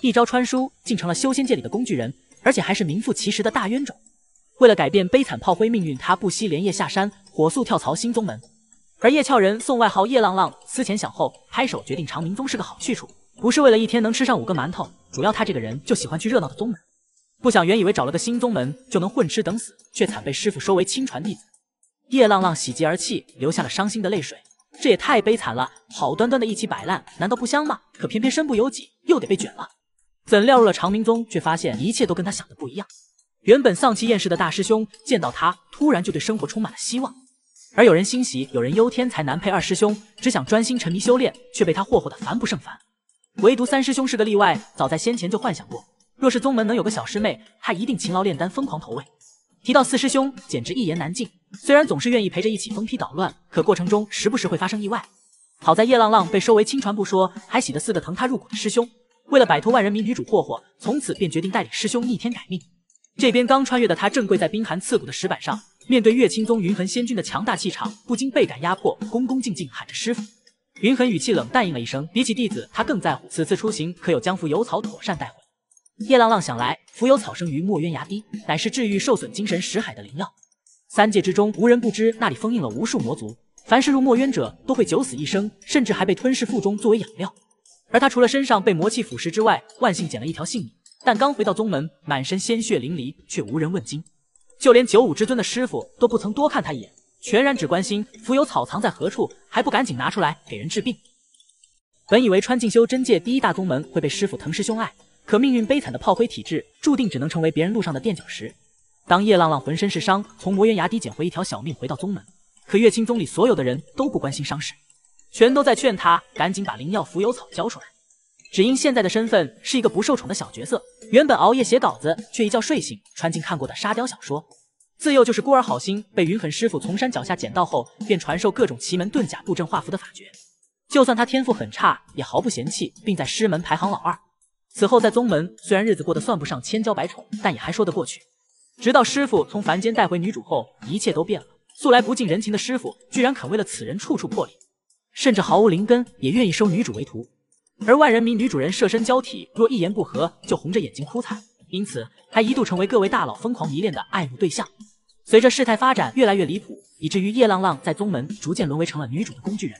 一招穿书竟成了修仙界里的工具人，而且还是名副其实的大冤种。为了改变悲惨炮灰命运，他不惜连夜下山，火速跳槽新宗门。而叶俏人送外号叶浪浪，思前想后，拍手决定长明宗是个好去处。不是为了一天能吃上五个馒头，主要他这个人就喜欢去热闹的宗门。不想原以为找了个新宗门就能混吃等死，却惨被师傅收为亲传弟子。叶浪浪喜极而泣，流下了伤心的泪水。这也太悲惨了！好端端的一起摆烂，难道不香吗？可偏偏身不由己，又得被卷了。怎料入了长明宗，却发现一切都跟他想的不一样。原本丧气厌世的大师兄，见到他突然就对生活充满了希望。而有人欣喜，有人忧，天才难配二师兄，只想专心沉迷修炼，却被他霍霍的烦不胜烦。唯独三师兄是个例外，早在先前就幻想过，若是宗门能有个小师妹，他一定勤劳炼丹，疯狂投喂。提到四师兄，简直一言难尽。虽然总是愿意陪着一起疯批捣乱，可过程中时不时会发生意外。好在叶浪浪被收为亲传不说，还喜得四个疼他入骨的师兄。为了摆脱万人迷女主霍霍，从此便决定带领师兄逆天改命。这边刚穿越的他正跪在冰寒刺骨的石板上，面对月青宗云痕仙君的强大气场，不禁倍感压迫，恭恭敬敬喊着师傅。云痕语气冷淡应了一声，比起弟子，他更在乎此次出行可有将浮游草妥善带回。叶浪浪想来，浮游草生于墨渊崖低，乃是治愈受损精神石海的灵药。三界之中无人不知，那里封印了无数魔族，凡是入墨渊者都会九死一生，甚至还被吞噬腹中作为养料。而他除了身上被魔气腐蚀之外，万幸捡了一条性命。但刚回到宗门，满身鲜血淋漓，却无人问津，就连九五之尊的师傅都不曾多看他一眼，全然只关心浮游草藏在何处，还不赶紧拿出来给人治病。本以为穿进修真界第一大宗门会被师傅疼师兄爱，可命运悲惨的炮灰体质，注定只能成为别人路上的垫脚石。当叶浪浪浑身是伤，从魔渊崖底捡回一条小命回到宗门，可月清宗里所有的人都不关心伤势。全都在劝他赶紧把灵药浮游草交出来，只因现在的身份是一个不受宠的小角色。原本熬夜写稿子，却一觉睡醒，穿进看过的沙雕小说。自幼就是孤儿，好心被云痕师傅从山脚下捡到后，便传授各种奇门遁甲、布阵画符的法诀。就算他天赋很差，也毫不嫌弃，并在师门排行老二。此后在宗门虽然日子过得算不上千娇百宠，但也还说得过去。直到师傅从凡间带回女主后，一切都变了。素来不近人情的师傅，居然肯为了此人处处破例。甚至毫无灵根也愿意收女主为徒，而万人迷女主人设身娇体，若一言不合就红着眼睛哭惨，因此还一度成为各位大佬疯狂迷恋的爱慕对象。随着事态发展越来越离谱，以至于叶浪浪在宗门逐渐沦为成了女主的工具人。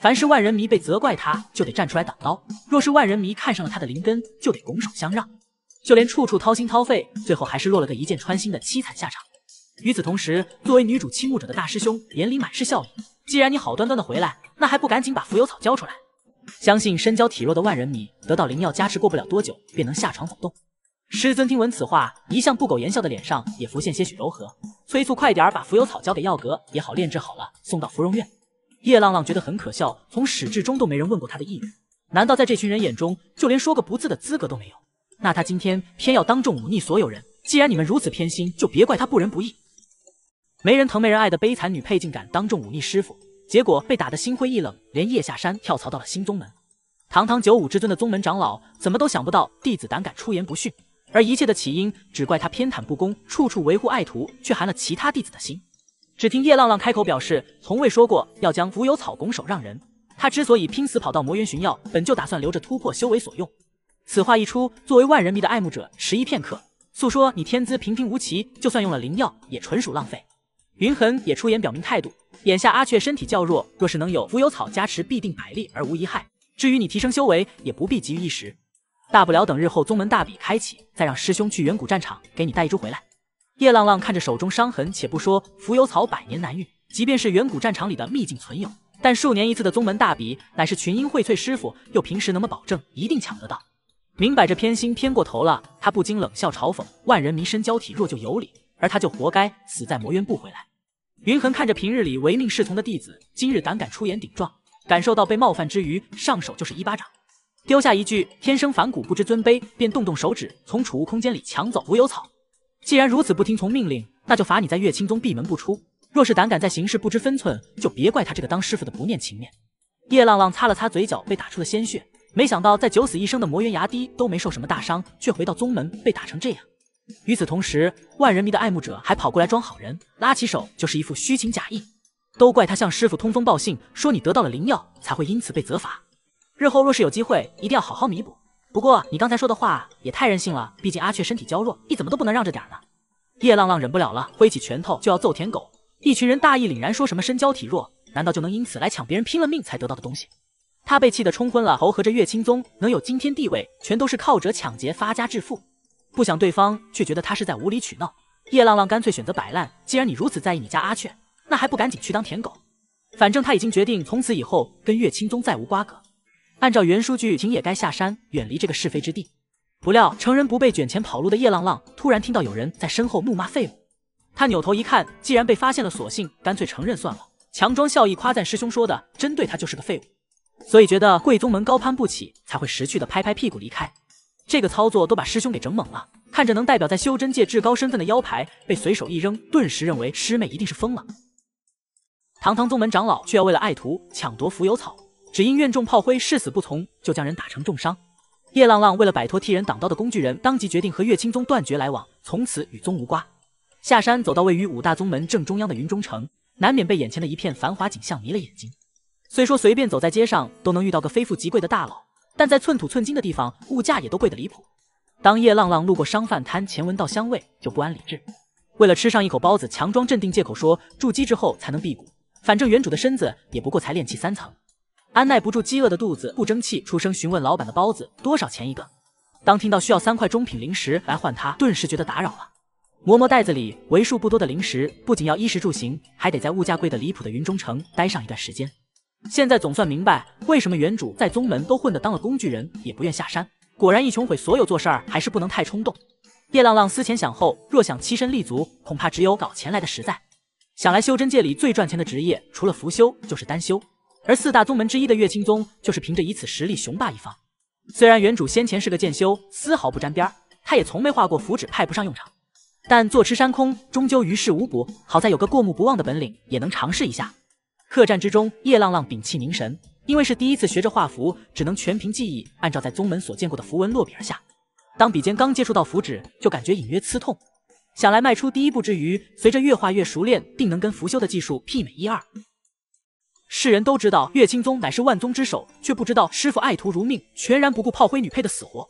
凡是万人迷被责怪，他就得站出来挡刀；若是万人迷看上了他的灵根，就得拱手相让。就连处处掏心掏肺，最后还是落了个一箭穿心的凄惨下场。与此同时，作为女主倾慕者的大师兄眼里满是笑意。既然你好端端的回来，那还不赶紧把浮游草交出来？相信身娇体弱的万人迷得到灵药加持，过不了多久便能下床走动。师尊听闻此话，一向不苟言笑的脸上也浮现些许柔和，催促快点儿把浮游草交给药阁，也好炼制好了送到芙蓉院。叶浪浪觉得很可笑，从始至终都没人问过他的意愿，难道在这群人眼中，就连说个不字的资格都没有？那他今天偏要当众忤逆所有人。既然你们如此偏心，就别怪他不仁不义。没人疼没人爱的悲惨女配竟敢当众忤逆师傅，结果被打得心灰意冷，连夜下山跳槽到了新宗门。堂堂九五之尊的宗门长老怎么都想不到弟子胆敢出言不逊，而一切的起因只怪他偏袒不公，处处维护爱徒，却寒了其他弟子的心。只听叶浪浪开口表示，从未说过要将浮游草拱手让人。他之所以拼死跑到魔渊寻药，本就打算留着突破修为所用。此话一出，作为万人迷的爱慕者迟疑片刻，诉说你天资平平无奇，就算用了灵药也纯属浪费。云痕也出言表明态度，眼下阿雀身体较弱，若是能有浮游草加持，必定百利而无一害。至于你提升修为，也不必急于一时，大不了等日后宗门大比开启，再让师兄去远古战场给你带一株回来。叶浪浪看着手中伤痕，且不说浮游草百年难遇，即便是远古战场里的秘境存有，但数年一次的宗门大比，乃是群英荟萃，师傅又平时怎么保证一定抢得到？明摆着偏心偏过头了，他不禁冷笑嘲讽：万人迷身交体，若就有理，而他就活该死在魔渊不回来。云恒看着平日里唯命是从的弟子，今日胆敢出言顶撞，感受到被冒犯之余，上手就是一巴掌，丢下一句“天生反骨，不知尊卑”，便动动手指从储物空间里抢走无忧草。既然如此不听从命令，那就罚你在月清宗闭门不出。若是胆敢在行事不知分寸，就别怪他这个当师傅的不念情面。叶浪浪擦了擦嘴角被打出的鲜血，没想到在九死一生的魔渊崖堤都没受什么大伤，却回到宗门被打成这样。与此同时，万人迷的爱慕者还跑过来装好人，拉起手就是一副虚情假意。都怪他向师傅通风报信，说你得到了灵药，才会因此被责罚。日后若是有机会，一定要好好弥补。不过你刚才说的话也太任性了，毕竟阿雀身体娇弱，你怎么都不能让着点儿呢？叶浪浪忍不了了，挥起拳头就要揍舔狗。一群人大义凛然，说什么身娇体弱，难道就能因此来抢别人拼了命才得到的东西？他被气得冲昏了头，合着月清宗能有今天地位，全都是靠着抢劫发家致富。不想对方却觉得他是在无理取闹，叶浪浪干脆选择摆烂。既然你如此在意你家阿雀，那还不赶紧去当舔狗？反正他已经决定从此以后跟岳清宗再无瓜葛。按照原数据，秦也该下山远离这个是非之地。不料趁人不备卷钱跑路的叶浪浪突然听到有人在身后怒骂废物，他扭头一看，既然被发现了，索性干脆承认算了，强装笑意夸赞师兄说的针对，他就是个废物，所以觉得贵宗门高攀不起，才会识趣的拍拍屁股离开。这个操作都把师兄给整懵了，看着能代表在修真界至高身份的腰牌被随手一扔，顿时认为师妹一定是疯了。堂堂宗门长老却要为了爱徒抢夺浮游草，只因院众炮灰誓死不从，就将人打成重伤。叶浪浪为了摆脱替人挡刀的工具人，当即决定和岳清宗断绝来往，从此与宗无瓜。下山走到位于五大宗门正中央的云中城，难免被眼前的一片繁华景象迷了眼睛。虽说随便走在街上都能遇到个非富即贵的大佬。但在寸土寸金的地方，物价也都贵得离谱。当叶浪浪路过商贩摊前，闻到香味就不安理智。为了吃上一口包子，强装镇定，借口说筑基之后才能辟谷。反正原主的身子也不过才练气三层，安耐不住饥饿的肚子，不争气，出声询问老板的包子多少钱一个。当听到需要三块中品零食来换，他顿时觉得打扰了。嬷嬷袋子里为数不多的零食，不仅要衣食住行，还得在物价贵得离谱的云中城待上一段时间。现在总算明白为什么原主在宗门都混得当了工具人，也不愿下山。果然一穷毁所有，做事儿还是不能太冲动。叶浪浪思前想后，若想栖身立足，恐怕只有搞钱来的实在。想来修真界里最赚钱的职业，除了符修就是丹修，而四大宗门之一的月清宗，就是凭着以此实力雄霸一方。虽然原主先前是个剑修，丝毫不沾边儿，他也从没画过符纸，派不上用场。但坐吃山空终究于事无补，好在有个过目不忘的本领，也能尝试一下。客栈之中，叶浪浪屏气凝神，因为是第一次学着画符，只能全凭记忆，按照在宗门所见过的符文落笔而下。当笔尖刚接触到符纸，就感觉隐约刺痛。想来迈出第一步之余，随着越画越熟练，定能跟符修的技术媲美一二。世人都知道岳清宗乃是万宗之首，却不知道师傅爱徒如命，全然不顾炮灰女配的死活。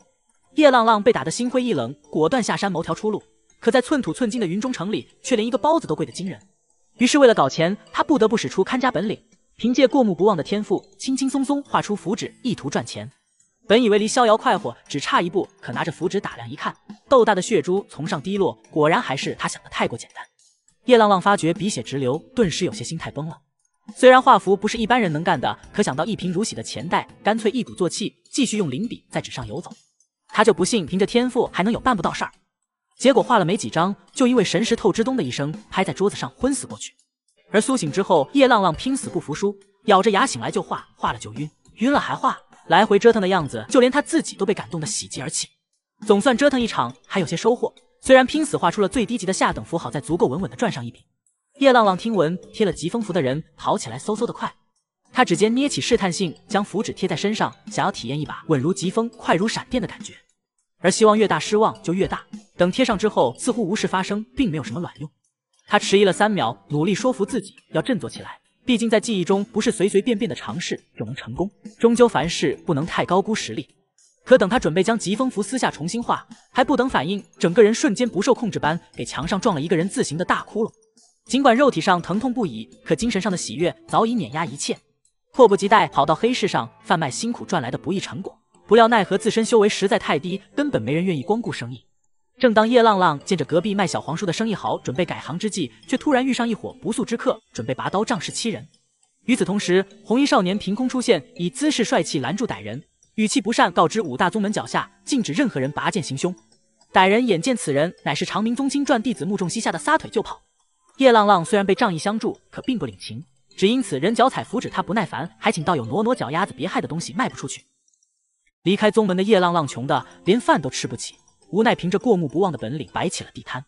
叶浪浪被打得心灰意冷，果断下山谋条出路。可在寸土寸金的云中城里，却连一个包子都贵得惊人。于是为了搞钱，他不得不使出看家本领，凭借过目不忘的天赋，轻轻松松画出符纸，意图赚钱。本以为离逍遥快活只差一步，可拿着符纸打量一看，豆大的血珠从上滴落，果然还是他想的太过简单。叶浪浪发觉鼻血直流，顿时有些心态崩了。虽然画符不是一般人能干的，可想到一贫如洗的钱袋，干脆一鼓作气，继续用灵笔在纸上游走。他就不信凭着天赋还能有办不到事儿。结果画了没几张，就因为神识透支，咚的一声拍在桌子上，昏死过去。而苏醒之后，叶浪浪拼死不服输，咬着牙醒来就画，画了就晕，晕了还画，来回折腾的样子，就连他自己都被感动得喜极而泣。总算折腾一场，还有些收获，虽然拼死画出了最低级的下等符，好在足够稳稳的赚上一笔。叶浪浪听闻贴了疾风符的人跑起来嗖嗖的快，他指尖捏起试探性将符纸贴在身上，想要体验一把稳如疾风、快如闪电的感觉。而希望越大，失望就越大。等贴上之后，似乎无事发生，并没有什么卵用。他迟疑了三秒，努力说服自己要振作起来。毕竟在记忆中，不是随随便便的尝试就能成功。终究凡事不能太高估实力。可等他准备将疾风符撕下重新画，还不等反应，整个人瞬间不受控制般给墙上撞了一个人字形的大窟窿。尽管肉体上疼痛不已，可精神上的喜悦早已碾压一切。迫不及待跑到黑市上贩卖辛苦赚来的不易成果，不料奈何自身修为实在太低，根本没人愿意光顾生意。正当叶浪浪见着隔壁卖小黄书的生意好，准备改行之际，却突然遇上一伙不速之客，准备拔刀仗势欺人。与此同时，红衣少年凭空出现，以姿势帅气拦住歹人，语气不善告知五大宗门脚下禁止任何人拔剑行凶。歹人眼见此人乃是长明宗亲传弟子，穆仲西吓得撒腿就跑。叶浪浪虽然被仗义相助，可并不领情，只因此人脚踩符纸，他不耐烦，还请道友挪挪脚丫子，别害的东西卖不出去。离开宗门的叶浪浪穷的连饭都吃不起。无奈，凭着过目不忘的本领摆起了地摊，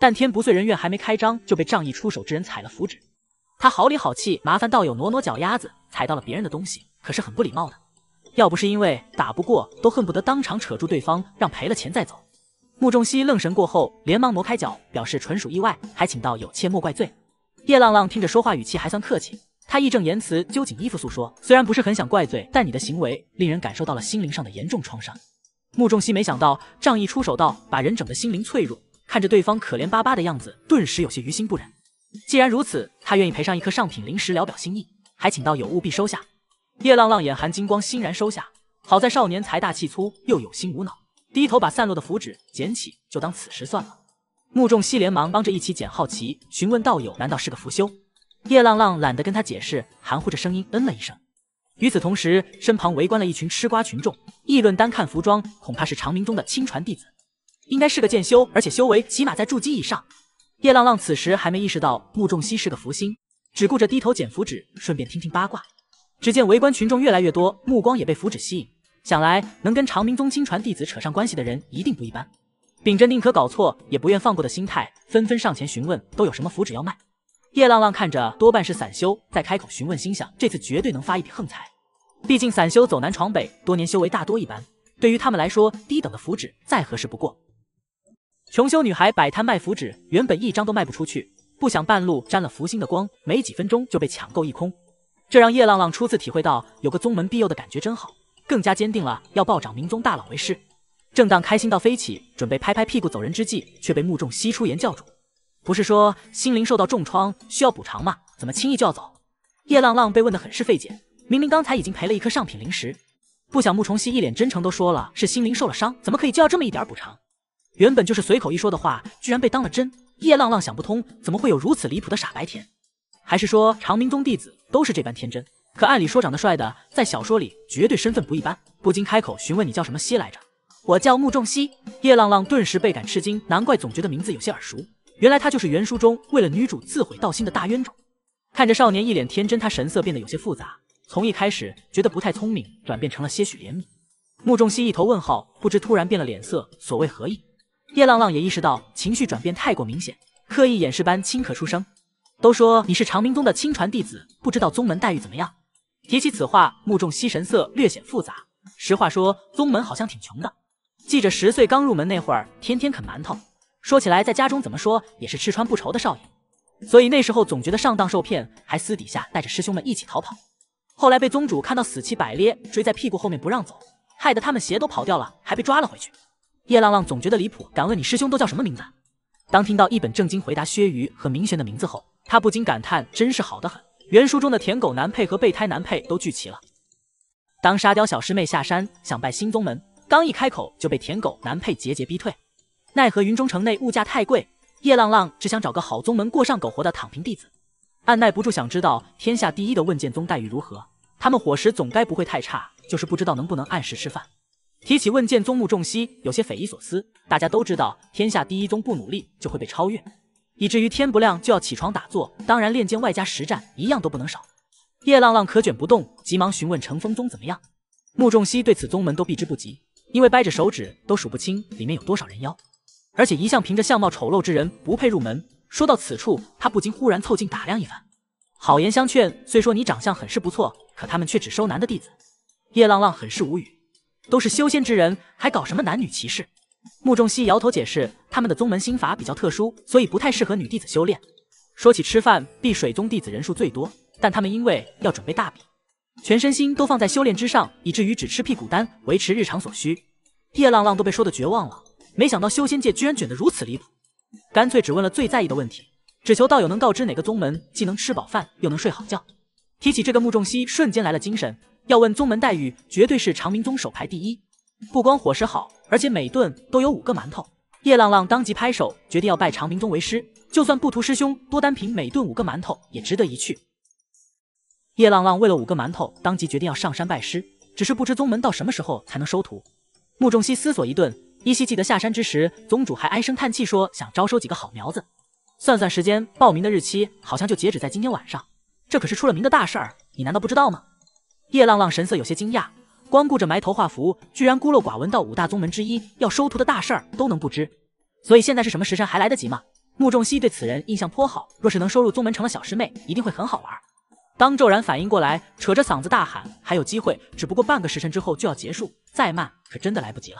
但天不遂人愿，还没开张就被仗义出手之人踩了符纸。他好里好气，麻烦道友挪挪脚丫子，踩到了别人的东西可是很不礼貌的。要不是因为打不过，都恨不得当场扯住对方，让赔了钱再走。穆仲熙愣神过后，连忙挪开脚，表示纯属意外，还请道友切莫怪罪。叶浪浪听着说话语气还算客气，他义正言辞，揪紧衣服诉说：虽然不是很想怪罪，但你的行为令人感受到了心灵上的严重创伤。穆仲熙没想到仗义出手，到把人整得心灵脆弱，看着对方可怜巴巴的样子，顿时有些于心不忍。既然如此，他愿意赔上一颗上品灵石，聊表心意，还请道友务必收下。叶浪浪眼含金光，欣然收下。好在少年财大气粗，又有心无脑，低头把散落的符纸捡起，就当此时算了。穆仲熙连忙帮着一起捡，好奇询问道友，难道是个符修？叶浪浪懒得跟他解释，含糊着声音嗯了一声。与此同时，身旁围观了一群吃瓜群众，议论单看服装，恐怕是长明宗的亲传弟子，应该是个剑修，而且修为起码在筑基以上。叶浪浪此时还没意识到穆仲熙是个福星，只顾着低头捡符纸，顺便听听八卦。只见围观群众越来越多，目光也被符纸吸引，想来能跟长明宗亲传弟子扯上关系的人一定不一般。秉着宁可搞错也不愿放过的心态，纷纷上前询问都有什么符纸要卖。叶浪浪看着多半是散修，在开口询问，心想这次绝对能发一笔横财。毕竟散修走南闯北多年，修为大多一般，对于他们来说，低等的符纸再合适不过。穷修女孩摆摊卖符纸，原本一张都卖不出去，不想半路沾了福星的光，没几分钟就被抢购一空。这让叶浪浪初次体会到有个宗门庇佑的感觉真好，更加坚定了要暴涨明宗大佬为师。正当开心到飞起，准备拍拍屁股走人之际，却被目中吸出言教主：“不是说心灵受到重创，需要补偿吗？怎么轻易就要走？”叶浪浪被问得很是费解。明明刚才已经赔了一颗上品灵石，不想穆崇熙一脸真诚都说了是心灵受了伤，怎么可以就要这么一点补偿？原本就是随口一说的话，居然被当了真。叶浪浪想不通，怎么会有如此离谱的傻白甜？还是说长明宗弟子都是这般天真？可按理说长得帅的，在小说里绝对身份不一般，不禁开口询问：“你叫什么西来着？”我叫穆仲熙。叶浪浪顿时倍感吃惊，难怪总觉得名字有些耳熟，原来他就是原书中为了女主自毁道心的大冤种。看着少年一脸天真，他神色变得有些复杂。从一开始觉得不太聪明，转变成了些许怜悯。穆仲熙一头问号，不知突然变了脸色，所谓何意？叶浪浪也意识到情绪转变太过明显，刻意掩饰般轻咳出声。都说你是长明宗的亲传弟子，不知道宗门待遇怎么样？提起此话，穆仲熙神色略显复杂。实话说，宗门好像挺穷的。记着十岁刚入门那会儿，天天啃馒头。说起来，在家中怎么说也是吃穿不愁的少爷，所以那时候总觉得上当受骗，还私底下带着师兄们一起逃跑。后来被宗主看到死乞白咧，追在屁股后面不让走，害得他们鞋都跑掉了，还被抓了回去。叶浪浪总觉得离谱，敢问你师兄都叫什么名字？当听到一本正经回答薛瑜和明玄的名字后，他不禁感叹，真是好的很。原书中的舔狗男配和备胎男配都聚齐了。当沙雕小师妹下山想拜新宗门，刚一开口就被舔狗男配节节逼退。奈何云中城内物价太贵，叶浪浪只想找个好宗门过上苟活的躺平弟子。按耐不住，想知道天下第一的问剑宗待遇如何？他们伙食总该不会太差，就是不知道能不能按时吃饭。提起问剑宗，穆仲熙有些匪夷所思。大家都知道，天下第一宗不努力就会被超越，以至于天不亮就要起床打坐。当然，练剑外加实战一样都不能少。叶浪浪可卷不动，急忙询问乘风宗怎么样。穆仲熙对此宗门都避之不及，因为掰着手指都数不清里面有多少人妖，而且一向凭着相貌丑陋之人不配入门。说到此处，他不禁忽然凑近打量一番。好言相劝，虽说你长相很是不错，可他们却只收男的弟子。叶浪浪很是无语，都是修仙之人，还搞什么男女歧视？穆仲熙摇头解释，他们的宗门心法比较特殊，所以不太适合女弟子修炼。说起吃饭，碧水宗弟子人数最多，但他们因为要准备大笔，全身心都放在修炼之上，以至于只吃辟谷丹维持日常所需。叶浪浪都被说的绝望了，没想到修仙界居然卷得如此离谱。干脆只问了最在意的问题，只求道友能告知哪个宗门既能吃饱饭又能睡好觉。提起这个，穆仲熙瞬间来了精神。要问宗门待遇，绝对是长明宗首排第一。不光伙食好，而且每顿都有五个馒头。叶浪浪当即拍手，决定要拜长明宗为师。就算不图师兄多，单凭每顿五个馒头也值得一去。叶浪浪为了五个馒头，当即决定要上山拜师。只是不知宗门到什么时候才能收徒。穆仲熙思索一顿。依稀记得下山之时，宗主还唉声叹气说想招收几个好苗子。算算时间，报名的日期好像就截止在今天晚上。这可是出了名的大事儿，你难道不知道吗？叶浪浪神色有些惊讶，光顾着埋头画符，居然孤陋寡闻到五大宗门之一要收徒的大事儿都能不知。所以现在是什么时辰还来得及吗？穆仲熙对此人印象颇好，若是能收入宗门成了小师妹，一定会很好玩。当骤然反应过来，扯着嗓子大喊：“还有机会！只不过半个时辰之后就要结束，再慢可真的来不及了。”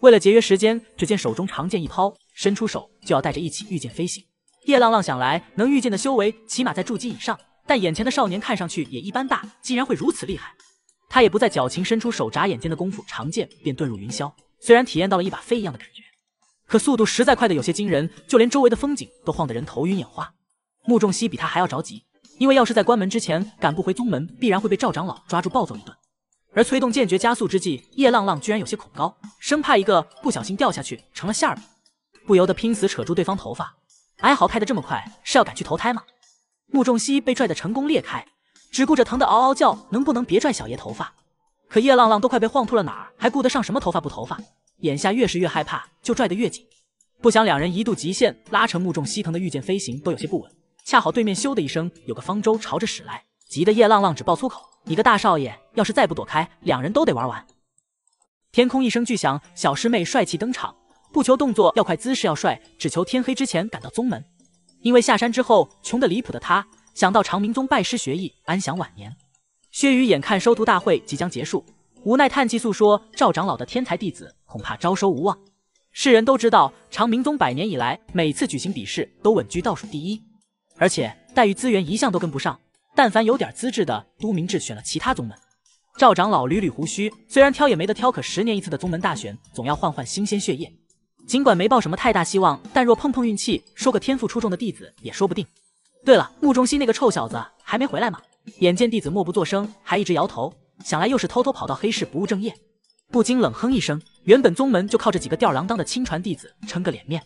为了节约时间，只见手中长剑一抛，伸出手就要带着一起御剑飞行。叶浪浪想来能御剑的修为起码在筑基以上，但眼前的少年看上去也一般大，竟然会如此厉害，他也不再矫情，伸出手，眨眼间的功夫，长剑便遁入云霄。虽然体验到了一把飞一样的感觉，可速度实在快的有些惊人，就连周围的风景都晃得人头晕眼花。穆仲熙比他还要着急，因为要是在关门之前赶不回宗门，必然会被赵长老抓住暴揍一顿。而催动剑诀加速之际，叶浪浪居然有些恐高，生怕一个不小心掉下去成了馅儿饼，不由得拼死扯住对方头发，哀嚎：开的这么快是要赶去投胎吗？穆仲熙被拽得成功裂开，只顾着疼得嗷嗷叫，能不能别拽小爷头发？可叶浪浪都快被晃吐了，哪儿还顾得上什么头发不头发？眼下越是越害怕，就拽得越紧。不想两人一度极限拉扯，穆仲熙疼的御剑飞行都有些不稳，恰好对面咻的一声有个方舟朝着驶来，急得叶浪浪只爆粗口：你个大少爷！要是再不躲开，两人都得玩完。天空一声巨响，小师妹帅气登场。不求动作要快，姿势要帅，只求天黑之前赶到宗门。因为下山之后穷得离谱的他，想到长明宗拜师学艺，安享晚年。薛宇眼看收徒大会即将结束，无奈叹气诉说：赵长老的天才弟子恐怕招收无望。世人都知道，长明宗百年以来每次举行比试都稳居倒数第一，而且待遇资源一向都跟不上。但凡有点资质的，都明智选了其他宗门。赵长老捋捋胡须，虽然挑也没得挑，可十年一次的宗门大选总要换换新鲜血液。尽管没抱什么太大希望，但若碰碰运气，收个天赋出众的弟子也说不定。对了，穆中西那个臭小子还没回来吗？眼见弟子默不作声，还一直摇头，想来又是偷偷跑到黑市不务正业，不禁冷哼一声。原本宗门就靠着几个吊儿郎当的亲传弟子撑个脸面，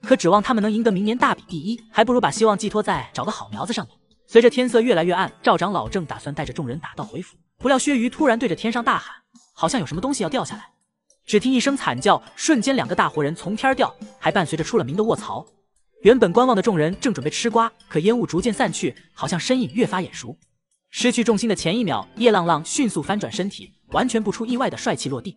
可指望他们能赢得明年大比第一，还不如把希望寄托在找个好苗子上面。随着天色越来越暗，赵长老正打算带着众人打道回府，不料薛瑜突然对着天上大喊：“好像有什么东西要掉下来！”只听一声惨叫，瞬间两个大活人从天掉，还伴随着出了名的“卧槽”。原本观望的众人正准备吃瓜，可烟雾逐渐散去，好像身影越发眼熟。失去重心的前一秒，叶浪浪迅速翻转身体，完全不出意外的帅气落地。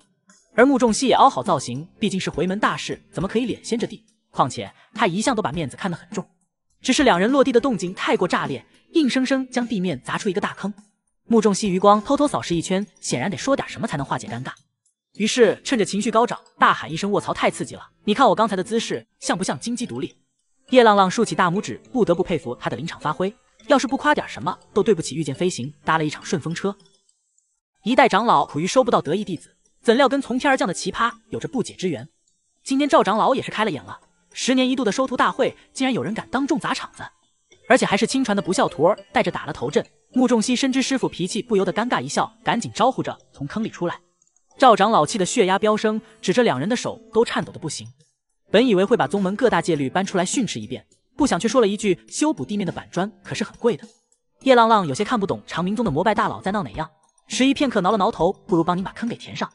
而穆仲熙也凹好造型，毕竟是回门大事，怎么可以脸先着地？况且他一向都把面子看得很重。只是两人落地的动静太过炸裂。硬生生将地面砸出一个大坑，穆仲熙余光偷偷扫视一圈，显然得说点什么才能化解尴尬。于是趁着情绪高涨，大喊一声：“卧槽，太刺激了！你看我刚才的姿势像不像金鸡独立？”叶浪浪竖起大拇指，不得不佩服他的临场发挥。要是不夸点什么，都对不起御剑飞行搭了一场顺风车。一代长老苦于收不到得意弟子，怎料跟从天而降的奇葩有着不解之缘。今天赵长老也是开了眼了，十年一度的收徒大会，竟然有人敢当众砸场子。而且还是亲传的不孝徒儿带着打了头阵，穆仲熙深知师傅脾气，不由得尴尬一笑，赶紧招呼着从坑里出来。赵长老气得血压飙升，指着两人的手都颤抖的不行。本以为会把宗门各大戒律搬出来训斥一遍，不想却说了一句：“修补地面的板砖可是很贵的。”叶浪浪有些看不懂长明宗的膜拜大佬在闹哪样，迟疑片刻，挠了挠头，不如帮您把坑给填上。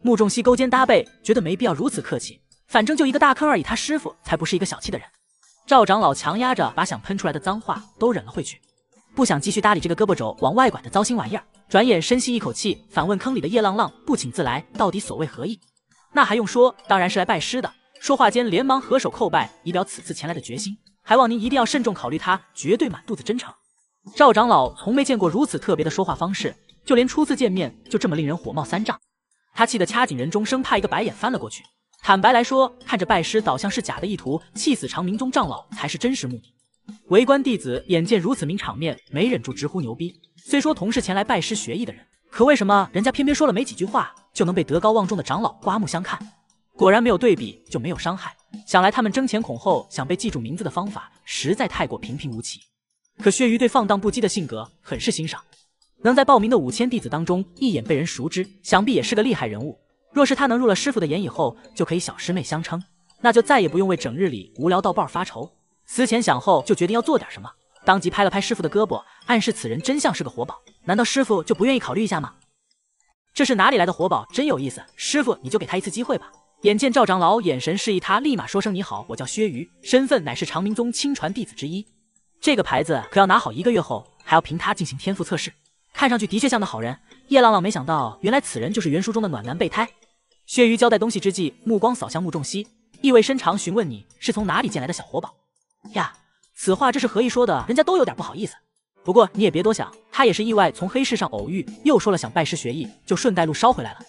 穆仲熙勾肩搭背，觉得没必要如此客气，反正就一个大坑而已，他师傅才不是一个小气的人。赵长老强压着，把想喷出来的脏话都忍了回去，不想继续搭理这个胳膊肘往外拐的糟心玩意儿。转眼深吸一口气，反问坑里的叶浪浪：“不请自来，到底所谓何意？”那还用说？当然是来拜师的。说话间，连忙合手叩拜，以表此次前来的决心。还望您一定要慎重考虑，他绝对满肚子真诚。赵长老从没见过如此特别的说话方式，就连初次见面就这么令人火冒三丈，他气得掐紧人中，生怕一个白眼翻了过去。坦白来说，看着拜师倒像是假的意图，气死长明宗长老才是真实目的。围观弟子眼见如此名场面，没忍住直呼牛逼。虽说同是前来拜师学艺的人，可为什么人家偏偏说了没几句话就能被德高望重的长老刮目相看？果然没有对比就没有伤害。想来他们争前恐后想被记住名字的方法实在太过平平无奇。可薛鱼对放荡不羁的性格很是欣赏，能在报名的五千弟子当中一眼被人熟知，想必也是个厉害人物。若是他能入了师傅的眼，以后就可以小师妹相称，那就再也不用为整日里无聊到爆发愁。思前想后，就决定要做点什么，当即拍了拍师傅的胳膊，暗示此人真像是个活宝。难道师傅就不愿意考虑一下吗？这是哪里来的活宝，真有意思。师傅，你就给他一次机会吧。眼见赵长老眼神示意他，立马说声你好，我叫薛瑜，身份乃是长明宗亲传弟子之一。这个牌子可要拿好，一个月后还要凭他进行天赋测试。看上去的确像个好人。叶浪浪没想到，原来此人就是原书中的暖男备胎。薛瑜交代东西之际，目光扫向穆仲熙，意味深长询问：“你是从哪里捡来的小活宝呀？”此话这是何意说的？人家都有点不好意思。不过你也别多想，他也是意外从黑市上偶遇，又说了想拜师学艺，就顺带路捎回来了。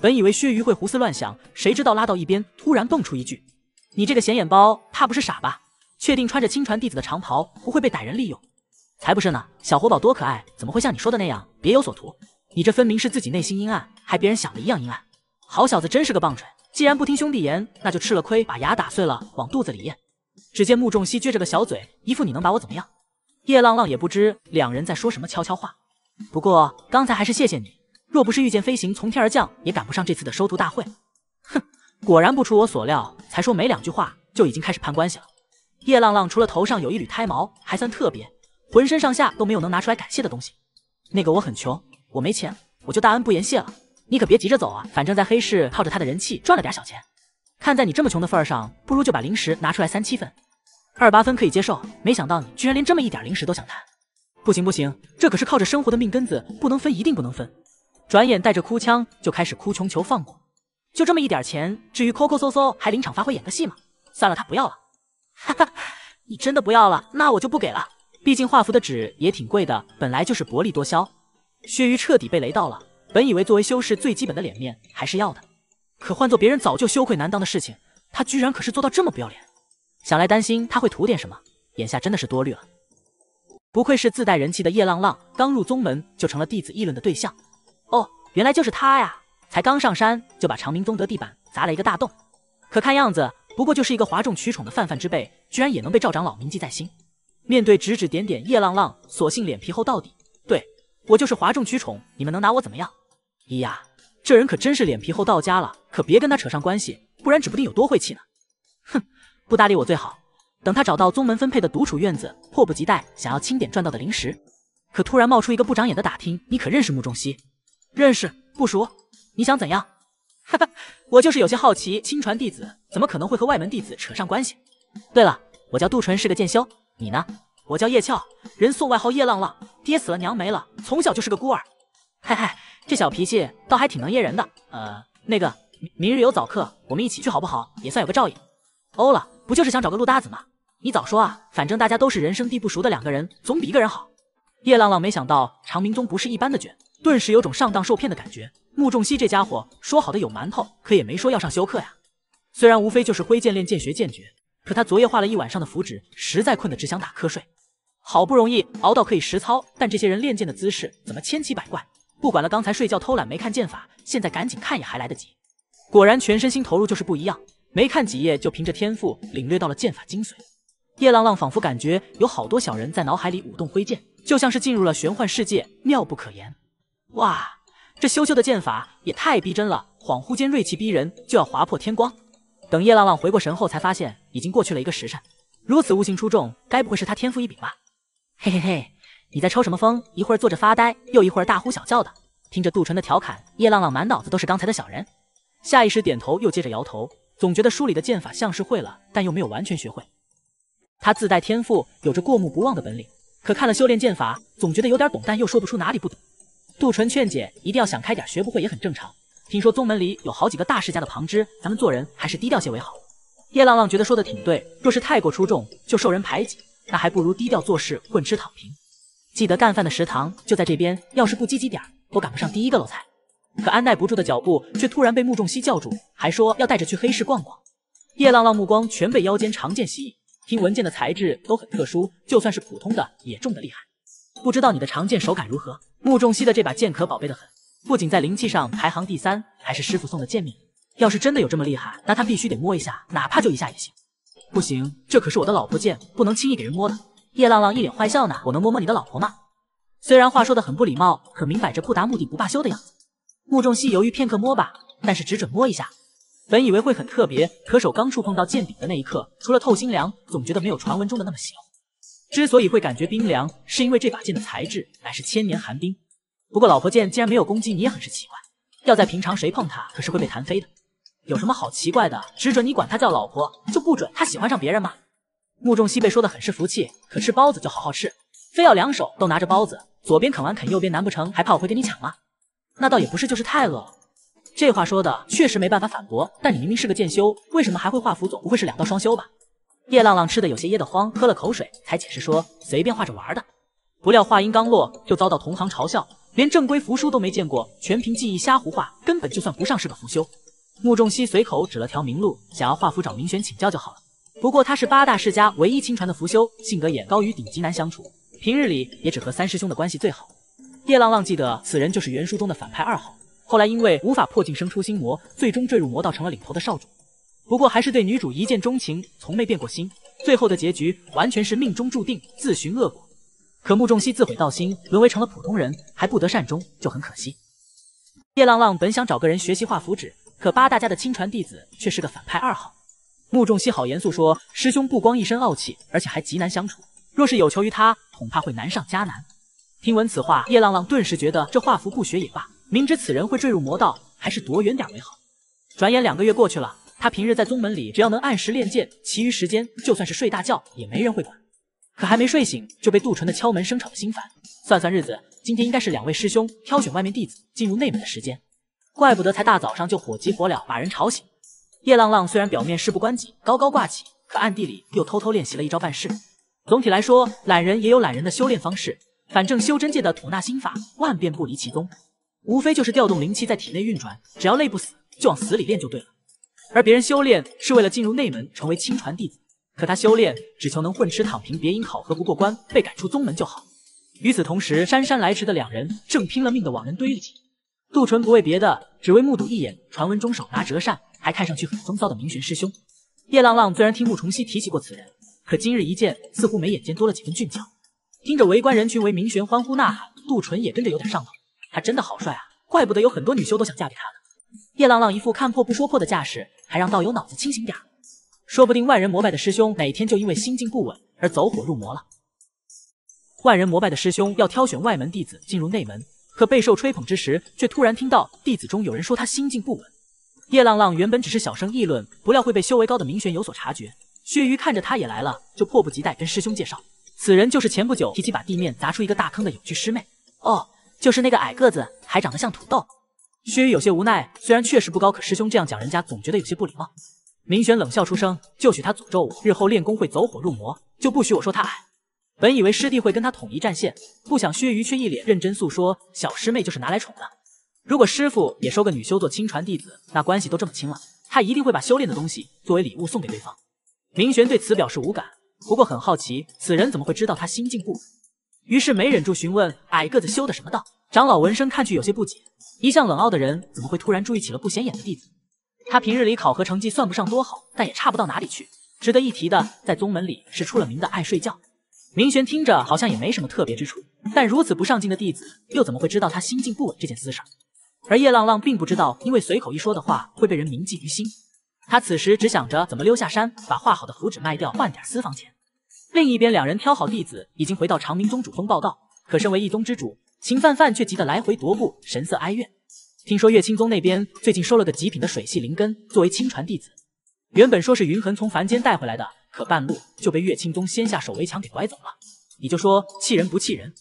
本以为薛瑜会胡思乱想，谁知道拉到一边，突然蹦出一句：“你这个显眼包，怕不是傻吧？确定穿着亲传弟子的长袍不会被歹人利用？才不是呢！小活宝多可爱，怎么会像你说的那样别有所图？你这分明是自己内心阴暗，还别人想的一样阴暗。”好小子，真是个棒槌！既然不听兄弟言，那就吃了亏，把牙打碎了往肚子里咽。只见穆仲熙撅着个小嘴，一副你能把我怎么样？叶浪浪也不知两人在说什么悄悄话。不过刚才还是谢谢你，若不是御剑飞行从天而降，也赶不上这次的收徒大会。哼，果然不出我所料，才说没两句话就已经开始攀关系了。叶浪浪除了头上有一缕胎毛还算特别，浑身上下都没有能拿出来感谢的东西。那个我很穷，我没钱，我就大恩不言谢了。你可别急着走啊，反正在黑市靠着他的人气赚了点小钱。看在你这么穷的份上，不如就把零食拿出来三七分，二八分可以接受。没想到你居然连这么一点零食都想谈，不行不行，这可是靠着生活的命根子，不能分，一定不能分。转眼带着哭腔就开始哭穷求放过，就这么一点钱，至于抠抠搜搜还临场发挥演个戏吗？算了，他不要了。哈哈，你真的不要了，那我就不给了。毕竟画符的纸也挺贵的，本来就是薄利多销。薛鱼彻底被雷到了。本以为作为修士最基本的脸面还是要的，可换做别人早就羞愧难当的事情，他居然可是做到这么不要脸。想来担心他会图点什么，眼下真的是多虑了。不愧是自带人气的叶浪浪，刚入宗门就成了弟子议论的对象。哦，原来就是他呀！才刚上山就把长明宗德地板砸了一个大洞。可看样子不过就是一个哗众取宠的泛泛之辈，居然也能被赵长老铭记在心。面对指指点点，叶浪浪索性脸皮厚到底，对我就是哗众取宠，你们能拿我怎么样？咿呀，这人可真是脸皮厚到家了，可别跟他扯上关系，不然指不定有多晦气呢。哼，不搭理我最好。等他找到宗门分配的独处院子，迫不及待想要清点赚到的灵石，可突然冒出一个不长眼的打听，你可认识穆仲熙？认识，不熟。你想怎样？哈哈，我就是有些好奇，亲传弟子怎么可能会和外门弟子扯上关系？对了，我叫杜淳，是个剑修。你呢？我叫叶俏，人送外号叶浪浪。爹死了，娘没了，从小就是个孤儿。嘿嘿。这小脾气倒还挺能噎人的。呃，那个，明日有早课，我们一起去好不好？也算有个照应。欧了，不就是想找个路搭子吗？你早说啊！反正大家都是人生地不熟的两个人，总比一个人好。叶浪浪没想到长明宗不是一般的卷，顿时有种上当受骗的感觉。穆仲熙这家伙说好的有馒头，可也没说要上休克呀。虽然无非就是挥剑练剑学剑诀，可他昨夜画了一晚上的符纸，实在困得只想打瞌睡。好不容易熬到可以实操，但这些人练剑的姿势怎么千奇百怪？不管了，刚才睡觉偷懒没看剑法，现在赶紧看也还来得及。果然全身心投入就是不一样，没看几页就凭着天赋领略到了剑法精髓。叶浪浪仿佛感觉有好多小人在脑海里舞动挥剑，就像是进入了玄幻世界，妙不可言。哇，这修修的剑法也太逼真了，恍惚间锐气逼人，就要划破天光。等叶浪浪回过神后，才发现已经过去了一个时辰。如此悟性出众，该不会是他天赋异禀吧？嘿嘿嘿。你在抽什么风？一会儿坐着发呆，又一会儿大呼小叫的。听着杜淳的调侃，叶浪浪满脑子都是刚才的小人，下意识点头，又接着摇头，总觉得书里的剑法像是会了，但又没有完全学会。他自带天赋，有着过目不忘的本领，可看了修炼剑法，总觉得有点懂，但又说不出哪里不懂。杜淳劝解，一定要想开点，学不会也很正常。听说宗门里有好几个大世家的旁支，咱们做人还是低调些为好。叶浪浪觉得说的挺对，若是太过出众，就受人排挤，那还不如低调做事，混吃躺平。记得干饭的食堂就在这边，要是不积极点儿，都赶不上第一个搂菜。可按耐不住的脚步却突然被穆仲熙叫住，还说要带着去黑市逛逛。叶浪浪目光全被腰间长剑吸引，听闻剑的材质都很特殊，就算是普通的也重的厉害。不知道你的长剑手感如何？穆仲熙的这把剑可宝贝的很，不仅在灵气上排行第三，还是师傅送的见面礼。要是真的有这么厉害，那他必须得摸一下，哪怕就一下也行。不行，这可是我的老婆剑，不能轻易给人摸的。叶浪浪一脸坏笑呢，我能摸摸你的老婆吗？虽然话说的很不礼貌，可明摆着不达目的不罢休的样子。穆仲熙犹豫片刻，摸吧，但是只准摸一下。本以为会很特别，可手刚触碰到剑柄的那一刻，除了透心凉，总觉得没有传闻中的那么邪。之所以会感觉冰凉，是因为这把剑的材质乃是千年寒冰。不过老婆剑竟然没有攻击你，也很是奇怪。要在平常，谁碰它可是会被弹飞的。有什么好奇怪的？只准你管她叫老婆，就不准他喜欢上别人吗？穆仲熙被说的很是服气，可吃包子就好好吃，非要两手都拿着包子，左边啃完啃右边，难不成还怕我会跟你抢吗？那倒也不是，就是太饿了。这话说的确实没办法反驳，但你明明是个剑修，为什么还会画符？总不会是两道双修吧？叶浪浪吃的有些噎得慌，喝了口水才解释说随便画着玩的。不料话音刚落，就遭到同行嘲笑，连正规符书都没见过，全凭记忆瞎胡画，根本就算不上是个符修。穆仲熙随口指了条明路，想要画符找明玄请教就好了。不过他是八大世家唯一亲传的福修，性格也高于顶级难相处。平日里也只和三师兄的关系最好。叶浪浪记得此人就是原书中的反派二号，后来因为无法破镜生出心魔，最终坠入魔道，成了领头的少主。不过还是对女主一见钟情，从没变过心。最后的结局完全是命中注定，自寻恶果。可穆仲熙自毁道心，沦为成了普通人，还不得善终，就很可惜。叶浪浪本想找个人学习画符纸，可八大家的亲传弟子却是个反派二号。穆仲熙好严肃说：“师兄不光一身傲气，而且还极难相处。若是有求于他，恐怕会难上加难。”听闻此话，叶浪浪顿时觉得这画符不学也罢。明知此人会坠入魔道，还是躲远点为好。转眼两个月过去了，他平日在宗门里，只要能按时练剑，其余时间就算是睡大觉，也没人会管。可还没睡醒，就被杜淳的敲门声吵得心烦。算算日子，今天应该是两位师兄挑选外面弟子进入内门的时间。怪不得才大早上就火急火燎把人吵醒。叶浪浪虽然表面事不关己，高高挂起，可暗地里又偷偷练习了一招半式。总体来说，懒人也有懒人的修炼方式，反正修真界的吐纳心法万变不离其宗，无非就是调动灵气在体内运转，只要累不死，就往死里练就对了。而别人修炼是为了进入内门，成为亲传弟子，可他修炼只求能混吃躺平，别因考核不过关被赶出宗门就好。与此同时，姗姗来迟的两人正拼了命的往人堆里挤。杜淳不为别的，只为目睹一眼传闻中手拿折扇。还看上去很风骚的明玄师兄，叶浪浪虽然听穆重熙提起过此人，可今日一见，似乎眉眼间多了几分俊俏。听着围观人群为明玄欢呼呐喊，杜淳也跟着有点上头。他真的好帅啊，怪不得有很多女修都想嫁给他呢。叶浪浪一副看破不说破的架势，还让道友脑子清醒点儿。说不定万人膜拜的师兄，哪天就因为心境不稳而走火入魔了。万人膜拜的师兄要挑选外门弟子进入内门，可备受吹捧之时，却突然听到弟子中有人说他心境不稳。叶浪浪原本只是小声议论，不料会被修为高的明玄有所察觉。薛鱼看着他也来了，就迫不及待跟师兄介绍，此人就是前不久提起把地面砸出一个大坑的有趣师妹。哦，就是那个矮个子，还长得像土豆。薛瑜有些无奈，虽然确实不高，可师兄这样讲人家总觉得有些不礼貌。明玄冷笑出声，就许他诅咒我日后练功会走火入魔，就不许我说他矮。本以为师弟会跟他统一战线，不想薛瑜却一脸认真诉说，小师妹就是拿来宠的。如果师傅也收个女修做亲传弟子，那关系都这么亲了，他一定会把修炼的东西作为礼物送给对方。明玄对此表示无感，不过很好奇此人怎么会知道他心境不稳，于是没忍住询问矮个子修的什么道。长老闻声看去，有些不解，一向冷傲的人怎么会突然注意起了不显眼的弟子？他平日里考核成绩算不上多好，但也差不到哪里去。值得一提的，在宗门里是出了名的爱睡觉。明玄听着好像也没什么特别之处，但如此不上进的弟子又怎么会知道他心境不稳这件私事？而叶浪浪并不知道，因为随口一说的话会被人铭记于心。他此时只想着怎么溜下山，把画好的符纸卖掉，换点私房钱。另一边，两人挑好弟子，已经回到长明宗主峰报道。可身为一宗之主，秦范范却急得来回踱步，神色哀怨。听说岳清宗那边最近收了个极品的水系灵根作为亲传弟子，原本说是云痕从凡间带回来的，可半路就被岳清宗先下手为强给拐走了。你就说气人不气人？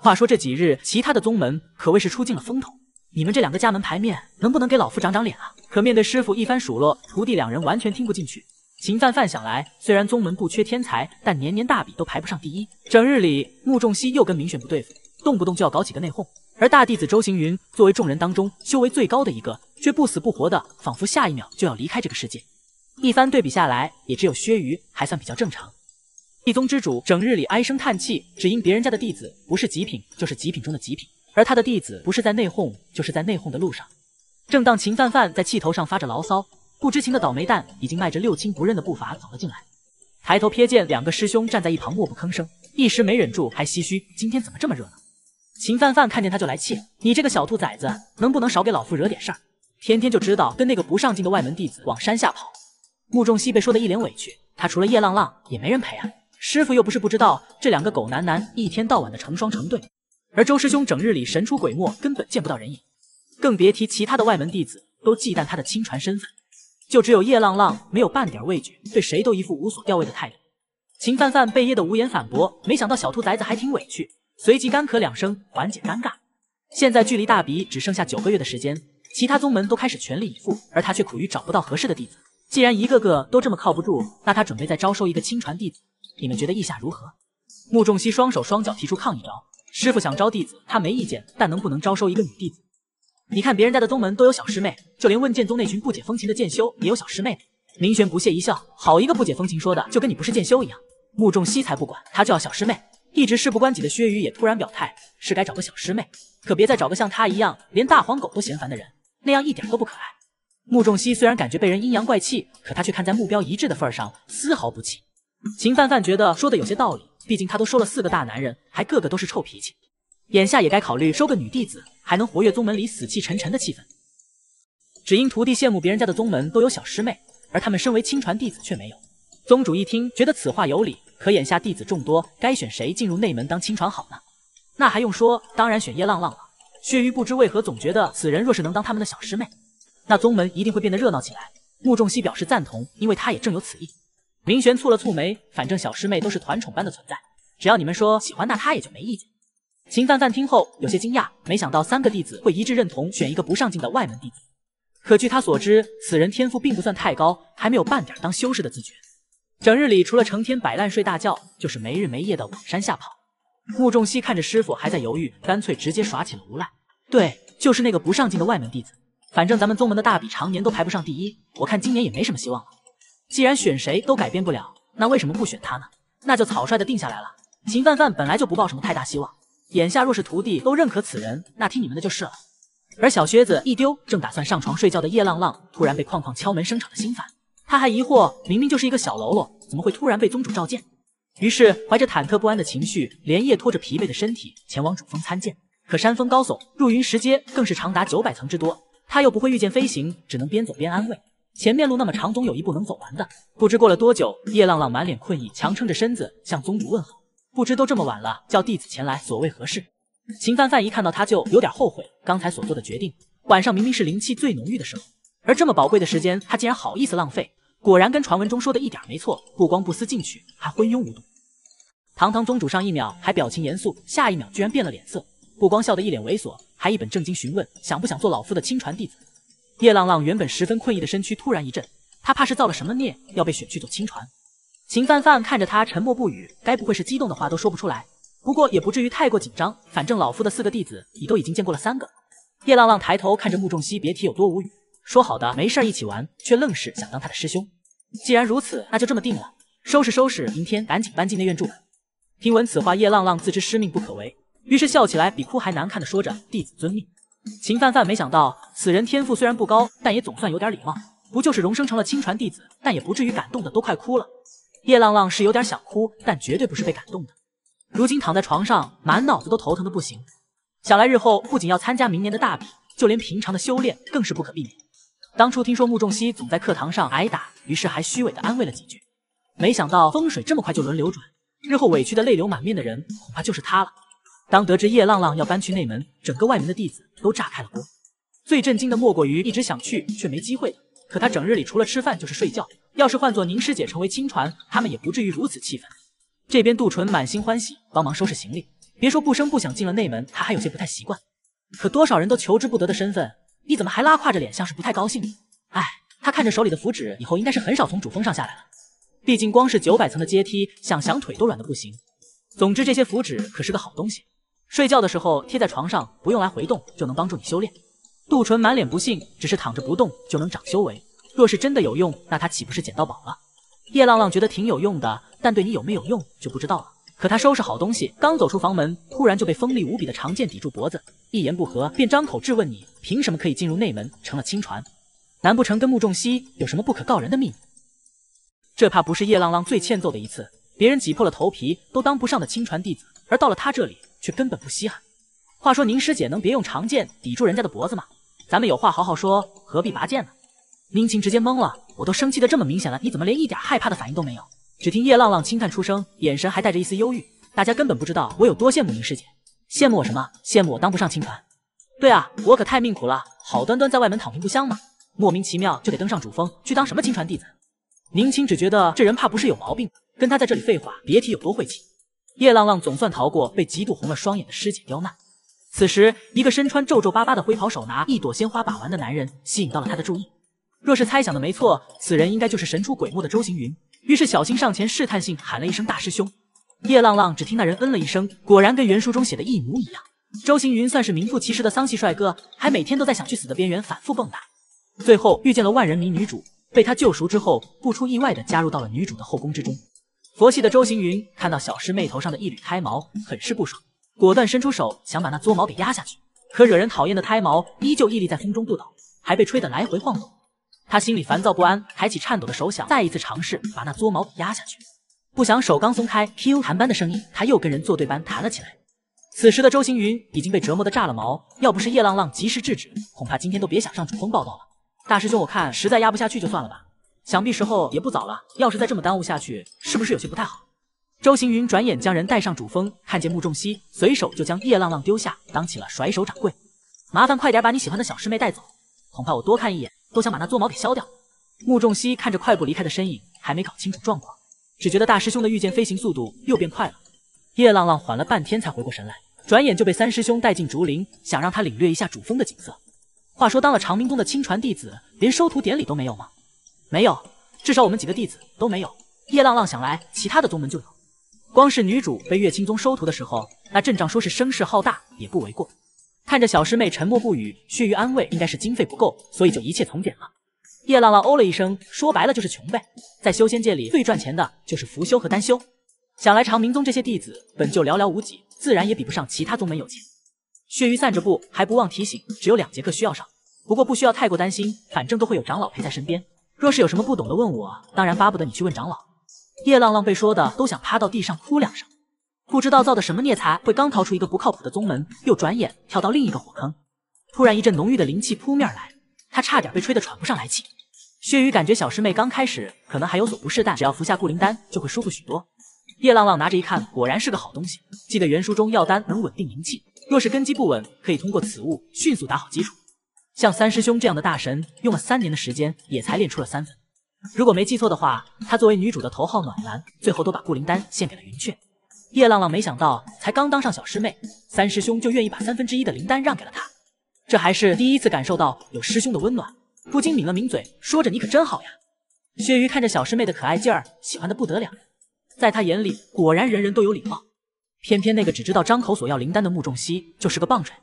话说这几日，其他的宗门可谓是出尽了风头。你们这两个家门牌面，能不能给老夫长长脸啊？可面对师傅一番数落，徒弟两人完全听不进去。秦范范想来，虽然宗门不缺天才，但年年大比都排不上第一，整日里穆仲熙又跟明选不对付，动不动就要搞几个内讧。而大弟子周行云作为众人当中修为最高的一个，却不死不活的，仿佛下一秒就要离开这个世界。一番对比下来，也只有薛瑜还算比较正常。一宗之主整日里唉声叹气，只因别人家的弟子不是极品，就是极品中的极品。而他的弟子不是在内讧，就是在内讧的路上。正当秦范范在气头上发着牢骚，不知情的倒霉蛋已经迈着六亲不认的步伐走了进来。抬头瞥见两个师兄站在一旁默不吭声，一时没忍住还唏嘘：“今天怎么这么热闹？”秦范范看见他就来气：“你这个小兔崽子，能不能少给老夫惹点事儿？天天就知道跟那个不上进的外门弟子往山下跑。”穆仲熙被说的一脸委屈，他除了叶浪浪也没人陪啊。师傅又不是不知道，这两个狗男男一天到晚的成双成对。而周师兄整日里神出鬼没，根本见不到人影，更别提其他的外门弟子都忌惮他的亲传身份，就只有叶浪浪没有半点畏惧，对谁都一副无所吊谓的态度。秦范范被噎得无言反驳，没想到小兔崽子还挺委屈，随即干咳两声缓解尴尬。现在距离大比只剩下九个月的时间，其他宗门都开始全力以赴，而他却苦于找不到合适的弟子。既然一个个都这么靠不住，那他准备再招收一个亲传弟子，你们觉得意下如何？穆仲熙双手双脚提出抗议招。师傅想招弟子，他没意见，但能不能招收一个女弟子？你看别人家的宗门都有小师妹，就连问剑宗那群不解风情的剑修也有小师妹。明玄不屑一笑，好一个不解风情，说的就跟你不是剑修一样。穆仲熙才不管，他就要小师妹。一直事不关己的薛雨也突然表态，是该找个小师妹，可别再找个像他一样连大黄狗都嫌烦的人，那样一点都不可爱。穆仲熙虽然感觉被人阴阳怪气，可他却看在目标一致的份上，丝毫不气。秦范范觉得说的有些道理。毕竟他都收了四个大男人，还个个都是臭脾气，眼下也该考虑收个女弟子，还能活跃宗门里死气沉沉的气氛。只因徒弟羡慕别人家的宗门都有小师妹，而他们身为亲传弟子却没有。宗主一听，觉得此话有理。可眼下弟子众多，该选谁进入内门当亲传好呢？那还用说，当然选叶浪浪了。血玉不知为何总觉得此人若是能当他们的小师妹，那宗门一定会变得热闹起来。穆仲熙表示赞同，因为他也正有此意。明玄蹙了蹙眉，反正小师妹都是团宠般的存在，只要你们说喜欢，那他也就没意见。秦范范听后有些惊讶，没想到三个弟子会一致认同选一个不上进的外门弟子。可据他所知，此人天赋并不算太高，还没有半点当修士的自觉，整日里除了成天摆烂睡大觉，就是没日没夜的往山下跑。穆仲熙看着师傅还在犹豫，干脆直接耍起了无赖，对，就是那个不上进的外门弟子。反正咱们宗门的大比常年都排不上第一，我看今年也没什么希望了。既然选谁都改变不了，那为什么不选他呢？那就草率的定下来了。秦范范本来就不抱什么太大希望，眼下若是徒弟都认可此人，那听你们的就是了。而小靴子一丢，正打算上床睡觉的叶浪浪，突然被框框敲门声吵得心烦。他还疑惑，明明就是一个小喽啰，怎么会突然被宗主召见？于是怀着忐忑不安的情绪，连夜拖着疲惫的身体前往主峰参见。可山峰高耸，入云石阶更是长达九百层之多，他又不会御剑飞行，只能边走边安慰。前面路那么长，总有一步能走完的。不知过了多久，叶浪浪满脸困意，强撑着身子向宗主问好。不知都这么晚了，叫弟子前来，所谓何事？秦范范一看到他就有点后悔刚才所做的决定。晚上明明是灵气最浓郁的时候，而这么宝贵的时间他竟然好意思浪费。果然跟传闻中说的一点没错，不光不思进取，还昏庸无度。堂堂宗主上一秒还表情严肃，下一秒居然变了脸色，不光笑得一脸猥琐，还一本正经询问想不想做老夫的亲传弟子。叶浪浪原本十分困意的身躯突然一震，他怕是造了什么孽，要被选去做亲传。秦范范看着他沉默不语，该不会是激动的话都说不出来？不过也不至于太过紧张，反正老夫的四个弟子，你都已经见过了三个。叶浪浪抬头看着穆仲熙，别提有多无语，说好的没事儿一起玩，却愣是想当他的师兄。既然如此，那就这么定了，收拾收拾，明天赶紧搬进内院住。听闻此话，叶浪浪自知师命不可违，于是笑起来比哭还难看的说着：“弟子遵命。”秦范范没想到，此人天赋虽然不高，但也总算有点礼貌。不就是荣升成了亲传弟子，但也不至于感动的都快哭了。叶浪浪是有点想哭，但绝对不是被感动的。如今躺在床上，满脑子都头疼的不行。想来日后不仅要参加明年的大比，就连平常的修炼更是不可避免。当初听说穆仲熙总在课堂上挨打，于是还虚伪的安慰了几句。没想到风水这么快就轮流转，日后委屈的泪流满面的人，恐怕就是他了。当得知叶浪浪要搬去内门，整个外门的弟子都炸开了锅。最震惊的莫过于一直想去却没机会的。可他整日里除了吃饭就是睡觉。要是换做宁师姐成为亲传，他们也不至于如此气愤。这边杜淳满心欢喜，帮忙收拾行李。别说不声不响进了内门，他还有些不太习惯。可多少人都求之不得的身份，你怎么还拉胯着脸，像是不太高兴？哎，他看着手里的符纸，以后应该是很少从主峰上下来了。毕竟光是九百层的阶梯，想想腿都软的不行。总之，这些符纸可是个好东西。睡觉的时候贴在床上，不用来回动就能帮助你修炼。杜淳满脸不信，只是躺着不动就能长修为？若是真的有用，那他岂不是捡到宝了？叶浪浪觉得挺有用的，但对你有没有用就不知道了。可他收拾好东西，刚走出房门，突然就被锋利无比的长剑抵住脖子，一言不合便张口质问你：凭什么可以进入内门，成了亲传？难不成跟穆仲熙有什么不可告人的秘密？这怕不是叶浪浪最欠揍的一次。别人挤破了头皮都当不上的亲传弟子，而到了他这里。却根本不稀罕。话说宁师姐能别用长剑抵住人家的脖子吗？咱们有话好好说，何必拔剑呢？宁晴直接懵了，我都生气的这么明显了，你怎么连一点害怕的反应都没有？只听叶浪浪轻叹出声，眼神还带着一丝忧郁。大家根本不知道我有多羡慕宁师姐，羡慕我什么？羡慕我当不上亲传。对啊，我可太命苦了，好端端在外门躺平不香吗？莫名其妙就得登上主峰去当什么亲传弟子。宁清只觉得这人怕不是有毛病，跟他在这里废话，别提有多晦气。叶浪浪总算逃过被极度红了双眼的师姐刁难。此时，一个身穿皱皱巴巴的灰袍、手拿一朵鲜花把玩的男人吸引到了他的注意。若是猜想的没错，此人应该就是神出鬼没的周行云。于是，小新上前试探性喊了一声“大师兄”。叶浪浪只听那人嗯了一声，果然跟原书中写的一模一样。周行云算是名副其实的丧系帅哥，还每天都在想去死的边缘反复蹦跶。最后遇见了万人迷女主，被他救赎之后，不出意外的加入到了女主的后宫之中。佛系的周行云看到小师妹头上的一缕胎毛，很是不爽，果断伸出手想把那撮毛给压下去。可惹人讨厌的胎毛依旧屹立在风中不倒，还被吹得来回晃动。他心里烦躁不安，抬起颤抖的手想再一次尝试把那撮毛给压下去。不想手刚松开，Q 弹般的声音，他又跟人作对般弹了起来。此时的周行云已经被折磨得炸了毛，要不是叶浪浪及时制止，恐怕今天都别想上主峰报道了。大师兄，我看实在压不下去，就算了吧。想必时候也不早了，要是再这么耽误下去，是不是有些不太好？周行云转眼将人带上主峰，看见穆仲熙，随手就将叶浪浪丢下，当起了甩手掌柜。麻烦快点把你喜欢的小师妹带走，恐怕我多看一眼都想把那撮毛给削掉。穆仲熙看着快步离开的身影，还没搞清楚状况，只觉得大师兄的御剑飞行速度又变快了。叶浪浪缓了半天才回过神来，转眼就被三师兄带进竹林，想让他领略一下主峰的景色。话说，当了长明宗的亲传弟子，连收徒典礼都没有吗？没有，至少我们几个弟子都没有。叶浪浪想来，其他的宗门就有。光是女主被月清宗收徒的时候，那阵仗说是声势浩大也不为过。看着小师妹沉默不语，血玉安慰，应该是经费不够，所以就一切从简了。叶浪浪哦了一声，说白了就是穷呗。在修仙界里，最赚钱的就是符修和丹修。想来长明宗这些弟子本就寥寥无几，自然也比不上其他宗门有钱。血玉散着步，还不忘提醒，只有两节课需要上，不过不需要太过担心，反正都会有长老陪在身边。若是有什么不懂的问我，当然巴不得你去问长老。叶浪浪被说的都想趴到地上哭两声，不知道造的什么孽才会刚逃出一个不靠谱的宗门，又转眼跳到另一个火坑。突然一阵浓郁的灵气扑面而来，他差点被吹得喘不上来气。血雨感觉小师妹刚开始可能还有所不适，但只要服下固灵丹就会舒服许多。叶浪浪拿着一看，果然是个好东西。记得原书中药丹能稳定灵气，若是根基不稳，可以通过此物迅速打好基础。像三师兄这样的大神，用了三年的时间，也才练出了三分。如果没记错的话，他作为女主的头号暖男，最后都把固灵丹献给了云雀。叶浪浪没想到，才刚当上小师妹，三师兄就愿意把三分之一的灵丹让给了他。这还是第一次感受到有师兄的温暖，不禁抿了抿嘴，说着：“你可真好呀。”薛鱼看着小师妹的可爱劲儿，喜欢的不得了。在他眼里，果然人人都有礼貌，偏偏那个只知道张口索要灵丹的穆仲熙就是个棒槌。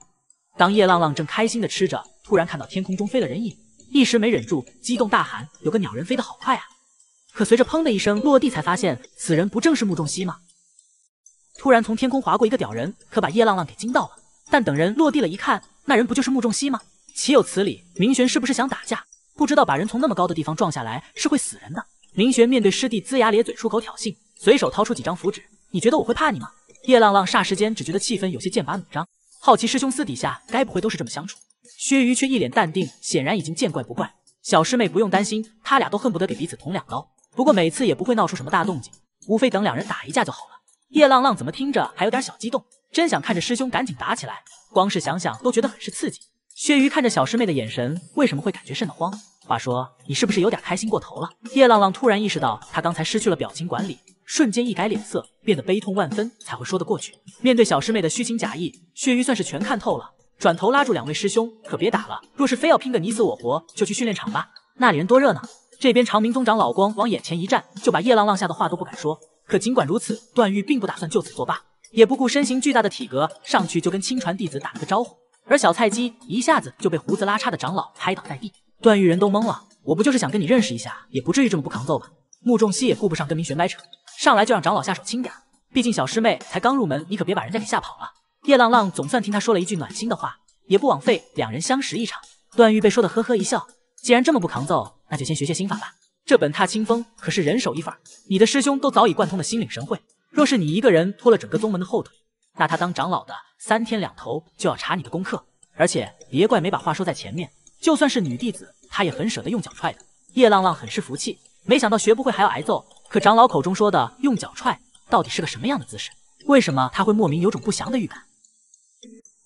当叶浪浪正开心地吃着，突然看到天空中飞了人影，一时没忍住，激动大喊：“有个鸟人飞得好快啊！”可随着砰的一声落地，才发现此人不正是穆仲熙吗？突然从天空划过一个屌人，可把叶浪浪给惊到了。但等人落地了一看，那人不就是穆仲熙吗？岂有此理！明玄是不是想打架？不知道把人从那么高的地方撞下来是会死人的。明玄面对师弟，龇牙咧嘴，出口挑衅，随手掏出几张符纸。你觉得我会怕你吗？叶浪浪霎时间只觉得气氛有些剑拔弩张。好奇师兄私底下该不会都是这么相处？薛瑜却一脸淡定，显然已经见怪不怪。小师妹不用担心，他俩都恨不得给彼此捅两刀，不过每次也不会闹出什么大动静，无非等两人打一架就好了。叶浪浪怎么听着还有点小激动，真想看着师兄赶紧打起来，光是想想都觉得很是刺激。薛瑜看着小师妹的眼神，为什么会感觉瘆得慌？话说你是不是有点开心过头了？叶浪浪突然意识到，他刚才失去了表情管理。瞬间一改脸色，变得悲痛万分，才会说得过去。面对小师妹的虚情假意，血鱼算是全看透了。转头拉住两位师兄，可别打了。若是非要拼个你死我活，就去训练场吧，那里人多热闹。这边长明宗长老光往眼前一站，就把叶浪浪吓的话都不敢说。可尽管如此，段誉并不打算就此作罢，也不顾身形巨大的体格，上去就跟亲传弟子打了个招呼。而小菜鸡一下子就被胡子拉碴的长老拍倒在地，段誉人都懵了。我不就是想跟你认识一下，也不至于这么不抗揍吧？穆仲熙也顾不上跟明玄掰扯。上来就让长老下手轻点，毕竟小师妹才刚入门，你可别把人家给吓跑了。叶浪浪总算听他说了一句暖心的话，也不枉费两人相识一场。段誉被说的呵呵一笑，既然这么不抗揍，那就先学学心法吧。这本踏清风可是人手一份，你的师兄都早已贯通的心领神会。若是你一个人拖了整个宗门的后腿，那他当长老的三天两头就要查你的功课，而且别怪没把话说在前面，就算是女弟子，他也很舍得用脚踹的。叶浪浪很是服气，没想到学不会还要挨揍。可长老口中说的用脚踹，到底是个什么样的姿势？为什么他会莫名有种不祥的预感？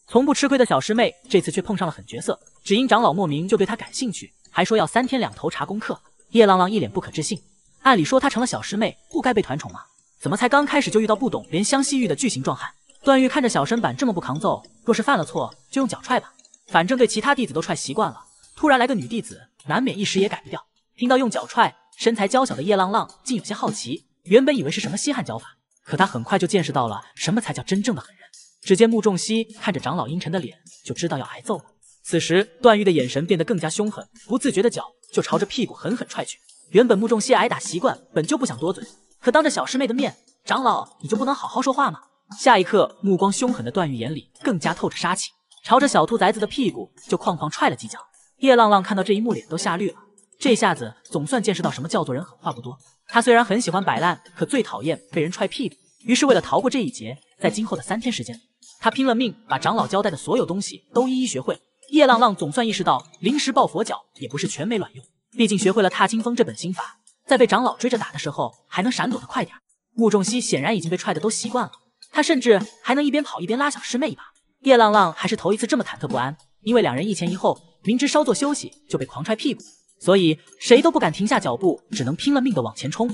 从不吃亏的小师妹这次却碰上了狠角色，只因长老莫名就对她感兴趣，还说要三天两头查功课。叶浪浪一脸不可置信，按理说他成了小师妹，不该被团宠吗？怎么才刚开始就遇到不懂怜香惜玉的巨型壮汉？段誉看着小身板这么不扛揍，若是犯了错就用脚踹吧，反正对其他弟子都踹习惯了，突然来个女弟子，难免一时也改不掉。听到用脚踹。身材娇小的叶浪浪竟有些好奇，原本以为是什么稀罕脚法，可他很快就见识到了什么才叫真正的狠人。只见穆仲熙看着长老阴沉的脸，就知道要挨揍了。此时段誉的眼神变得更加凶狠，不自觉的脚就朝着屁股狠狠踹去。原本穆仲熙挨打习惯，本就不想多嘴，可当着小师妹的面，长老你就不能好好说话吗？下一刻，目光凶狠的段誉眼里更加透着杀气，朝着小兔崽子的屁股就哐哐踹了几脚。叶浪浪看到这一幕，脸都吓绿了。这下子总算见识到什么叫做人狠话不多。他虽然很喜欢摆烂，可最讨厌被人踹屁股。于是为了逃过这一劫，在今后的三天时间，他拼了命把长老交代的所有东西都一一学会。叶浪浪总算意识到临时抱佛脚也不是全没卵用，毕竟学会了踏青风这本心法，在被长老追着打的时候还能闪躲的快点。穆仲熙显然已经被踹的都习惯了，他甚至还能一边跑一边拉小师妹一把。叶浪浪还是头一次这么忐忑不安，因为两人一前一后，明知稍作休息就被狂踹屁股。所以谁都不敢停下脚步，只能拼了命的往前冲。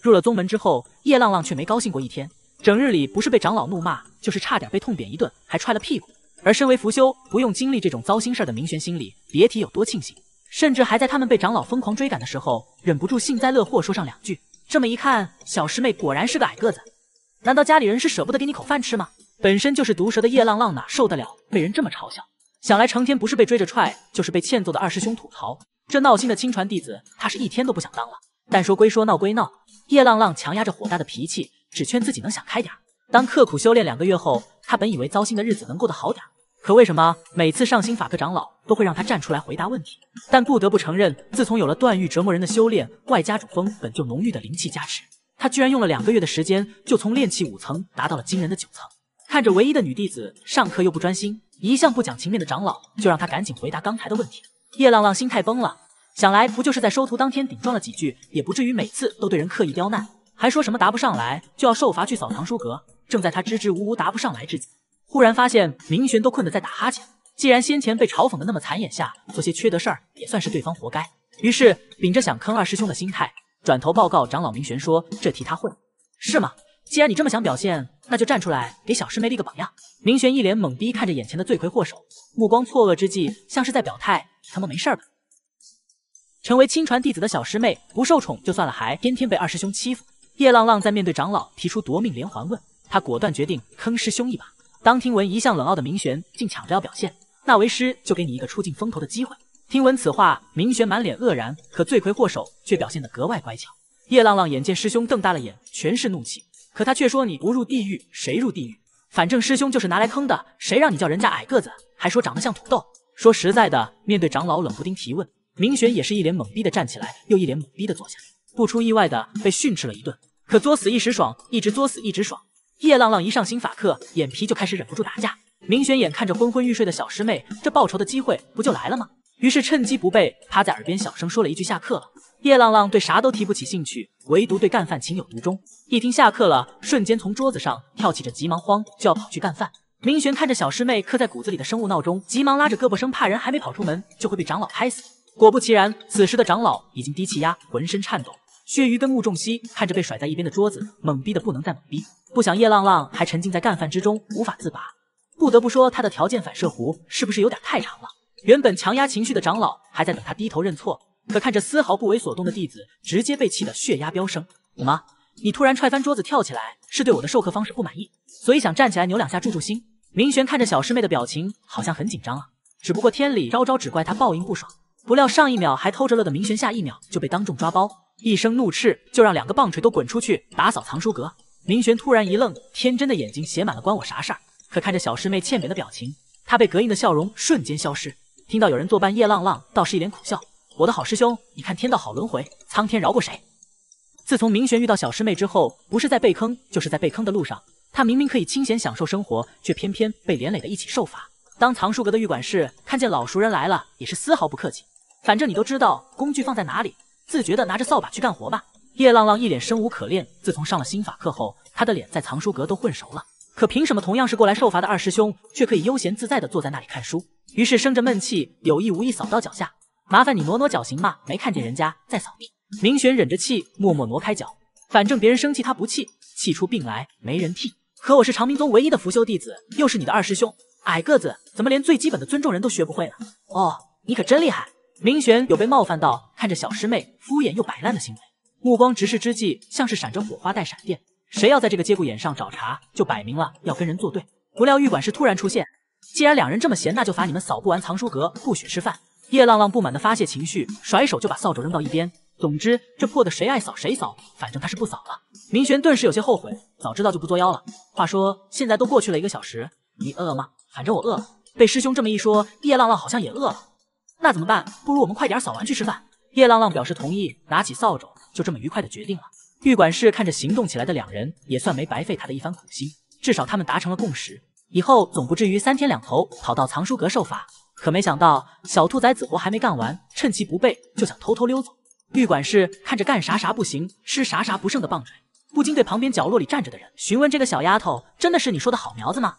入了宗门之后，叶浪浪却没高兴过一天，整日里不是被长老怒骂，就是差点被痛扁一顿，还踹了屁股。而身为福修，不用经历这种糟心事的明玄心里别提有多庆幸，甚至还在他们被长老疯狂追赶的时候，忍不住幸灾乐祸说上两句。这么一看，小师妹果然是个矮个子，难道家里人是舍不得给你口饭吃吗？本身就是毒蛇的叶浪浪哪受得了被人这么嘲笑？想来成天不是被追着踹，就是被欠揍的二师兄吐槽。这闹心的亲传弟子，他是一天都不想当了。但说归说，闹归闹，叶浪浪强压着火大的脾气，只劝自己能想开点。当刻苦修炼两个月后，他本以为糟心的日子能过得好点，可为什么每次上新法课，长老都会让他站出来回答问题？但不得不承认，自从有了断玉折磨人的修炼，外加主峰本就浓郁的灵气加持，他居然用了两个月的时间，就从炼气五层达到了惊人的九层。看着唯一的女弟子上课又不专心，一向不讲情面的长老就让他赶紧回答刚才的问题。叶浪浪心态崩了，想来不就是在收徒当天顶撞了几句，也不至于每次都对人刻意刁难，还说什么答不上来就要受罚去扫堂书阁。正在他支支吾吾答不上来之际，忽然发现明玄都困得在打哈欠。既然先前被嘲讽的那么惨，眼下做些缺德事儿也算是对方活该。于是，秉着想坑二师兄的心态，转头报告长老明玄说：“这题他会是吗？”既然你这么想表现，那就站出来给小师妹立个榜样。明玄一脸懵逼看着眼前的罪魁祸首，目光错愕之际，像是在表态：“他们没事儿吧？”成为亲传弟子的小师妹不受宠就算了，还天天被二师兄欺负。叶浪浪在面对长老提出夺命连环问，他果断决定坑师兄一把。当听闻一向冷傲的明玄竟抢着要表现，那为师就给你一个出尽风头的机会。听闻此话，明玄满脸愕然，可罪魁祸首却表现得格外乖巧。叶浪浪眼见师兄瞪大了眼，全是怒气。可他却说：“你不入地狱，谁入地狱？反正师兄就是拿来坑的。谁让你叫人家矮个子，还说长得像土豆？说实在的，面对长老冷不丁提问，明玄也是一脸懵逼的站起来，又一脸懵逼的坐下，不出意外的被训斥了一顿。可作死一时爽，一直作死一直爽。叶浪浪一上新法课，眼皮就开始忍不住打架。明玄眼看着昏昏欲睡的小师妹，这报仇的机会不就来了吗？于是趁机不备，趴在耳边小声说了一句：下课了。”叶浪浪对啥都提不起兴趣，唯独对干饭情有独钟。一听下课了，瞬间从桌子上跳起，着急忙慌就要跑去干饭。明玄看着小师妹刻在骨子里的生物闹钟，急忙拉着胳膊，生怕人还没跑出门就会被长老拍死。果不其然，此时的长老已经低气压，浑身颤抖。薛鱼跟穆仲熙看着被甩在一边的桌子，懵逼的不能再懵逼。不想叶浪浪还沉浸在干饭之中，无法自拔。不得不说，他的条件反射弧是不是有点太长了？原本强压情绪的长老还在等他低头认错。可看着丝毫不为所动的弟子，直接被气得血压飙升。怎么？你突然踹翻桌子跳起来，是对我的授课方式不满意？所以想站起来扭两下，助助兴？明玄看着小师妹的表情，好像很紧张啊。只不过天理昭昭，只怪他报应不爽。不料上一秒还偷着乐的明玄，下一秒就被当众抓包，一声怒斥就让两个棒槌都滚出去打扫藏书阁。明玄突然一愣，天真的眼睛写满了关我啥事儿？可看着小师妹欠扁的表情，他被膈应的笑容瞬间消失。听到有人作伴，叶浪浪倒是一脸苦笑。我的好师兄，你看天道好轮回，苍天饶过谁？自从明玄遇到小师妹之后，不是在被坑，就是在被坑的路上。他明明可以清闲享受生活，却偏偏被连累的一起受罚。当藏书阁的玉管事看见老熟人来了，也是丝毫不客气。反正你都知道工具放在哪里，自觉的拿着扫把去干活吧。叶浪浪一脸生无可恋。自从上了心法课后，他的脸在藏书阁都混熟了。可凭什么同样是过来受罚的二师兄，却可以悠闲自在的坐在那里看书？于是生着闷气，有意无意扫到脚下。麻烦你挪挪脚行吗？没看见人家在扫地。明玄忍着气，默默挪开脚。反正别人生气他不气，气出病来没人替。可我是长明宗唯一的拂修弟子，又是你的二师兄，矮个子怎么连最基本的尊重人都学不会了？哦，你可真厉害！明玄有被冒犯到，看着小师妹敷衍又摆烂的行为，目光直视之际，像是闪着火花带闪电。谁要在这个节骨眼上找茬，就摆明了要跟人作对。不料玉管事突然出现，既然两人这么闲，那就罚你们扫不完藏书阁，不许吃饭。叶浪浪不满的发泄情绪，甩手就把扫帚扔到一边。总之，这破的谁爱扫谁扫，反正他是不扫了。明玄顿时有些后悔，早知道就不作妖了。话说，现在都过去了一个小时，你饿吗？反正我饿了。被师兄这么一说，叶浪浪好像也饿了。那怎么办？不如我们快点扫完去吃饭。叶浪浪表示同意，拿起扫帚，就这么愉快的决定了。玉管事看着行动起来的两人，也算没白费他的一番苦心，至少他们达成了共识，以后总不至于三天两头跑到藏书阁受罚。可没想到，小兔崽子活还没干完，趁其不备就想偷偷溜走。玉管事看着干啥啥不行、吃啥啥不剩的棒槌，不禁对旁边角落里站着的人询问：“这个小丫头真的是你说的好苗子吗？”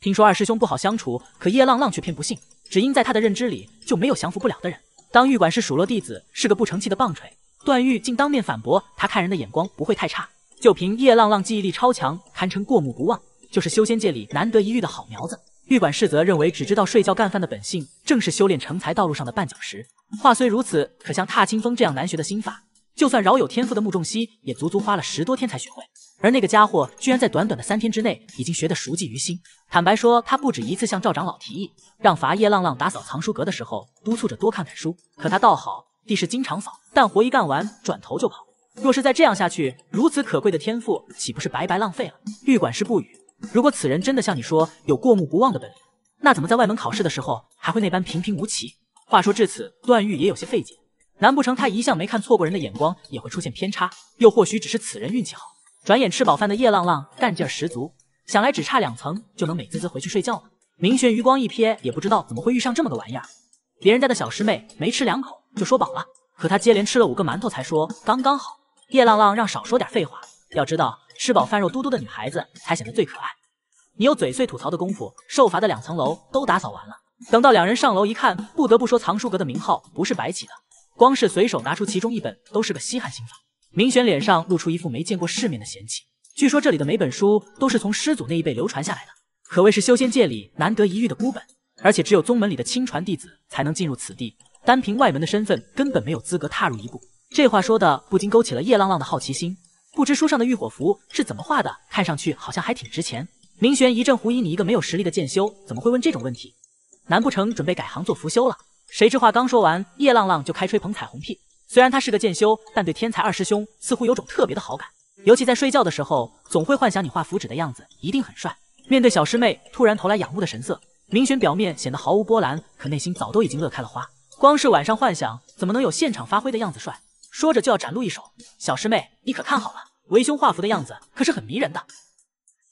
听说二师兄不好相处，可叶浪浪却偏不信，只因在他的认知里就没有降服不了的人。当玉管事数落弟子是个不成器的棒槌，段誉竟当面反驳他，看人的眼光不会太差。就凭叶浪浪记忆力超强，堪称过目不忘，就是修仙界里难得一遇的好苗子。玉管事则认为，只知道睡觉干饭的本性，正是修炼成才道路上的绊脚石。话虽如此，可像踏清风这样难学的心法，就算饶有天赋的穆仲熙，也足足花了十多天才学会。而那个家伙，居然在短短的三天之内，已经学得熟记于心。坦白说，他不止一次向赵长老提议，让罚叶浪浪打扫藏书阁的时候，督促着多看看书。可他倒好，地是经常扫，但活一干完，转头就跑。若是再这样下去，如此可贵的天赋，岂不是白白浪费了？玉管事不语。如果此人真的像你说有过目不忘的本领，那怎么在外门考试的时候还会那般平平无奇？话说至此，段誉也有些费解，难不成他一向没看错过人的眼光也会出现偏差？又或许只是此人运气好。转眼吃饱饭的叶浪浪干劲十足，想来只差两层就能美滋滋回去睡觉了。明玄余光一瞥，也不知道怎么会遇上这么个玩意儿。别人家的小师妹没吃两口就说饱了，可他接连吃了五个馒头才说刚刚好。叶浪浪让少说点废话，要知道。吃饱饭肉嘟嘟的女孩子才显得最可爱。你有嘴碎吐槽的功夫，受罚的两层楼都打扫完了。等到两人上楼一看，不得不说藏书阁的名号不是白起的，光是随手拿出其中一本都是个稀罕心法。明玄脸上露出一副没见过世面的嫌弃。据说这里的每本书都是从师祖那一辈流传下来的，可谓是修仙界里难得一遇的孤本。而且只有宗门里的亲传弟子才能进入此地，单凭外门的身份根本没有资格踏入一步。这话说的不禁勾起了叶浪浪的好奇心。不知书上的浴火符是怎么画的？看上去好像还挺值钱。明玄一阵狐疑，你一个没有实力的剑修，怎么会问这种问题？难不成准备改行做符修了？谁知话刚说完，叶浪浪就开吹捧彩虹屁。虽然他是个剑修，但对天才二师兄似乎有种特别的好感，尤其在睡觉的时候，总会幻想你画符纸的样子一定很帅。面对小师妹突然投来仰慕的神色，明玄表面显得毫无波澜，可内心早都已经乐开了花。光是晚上幻想，怎么能有现场发挥的样子帅？说着就要展露一手，小师妹你可看好了，为兄画符的样子可是很迷人的。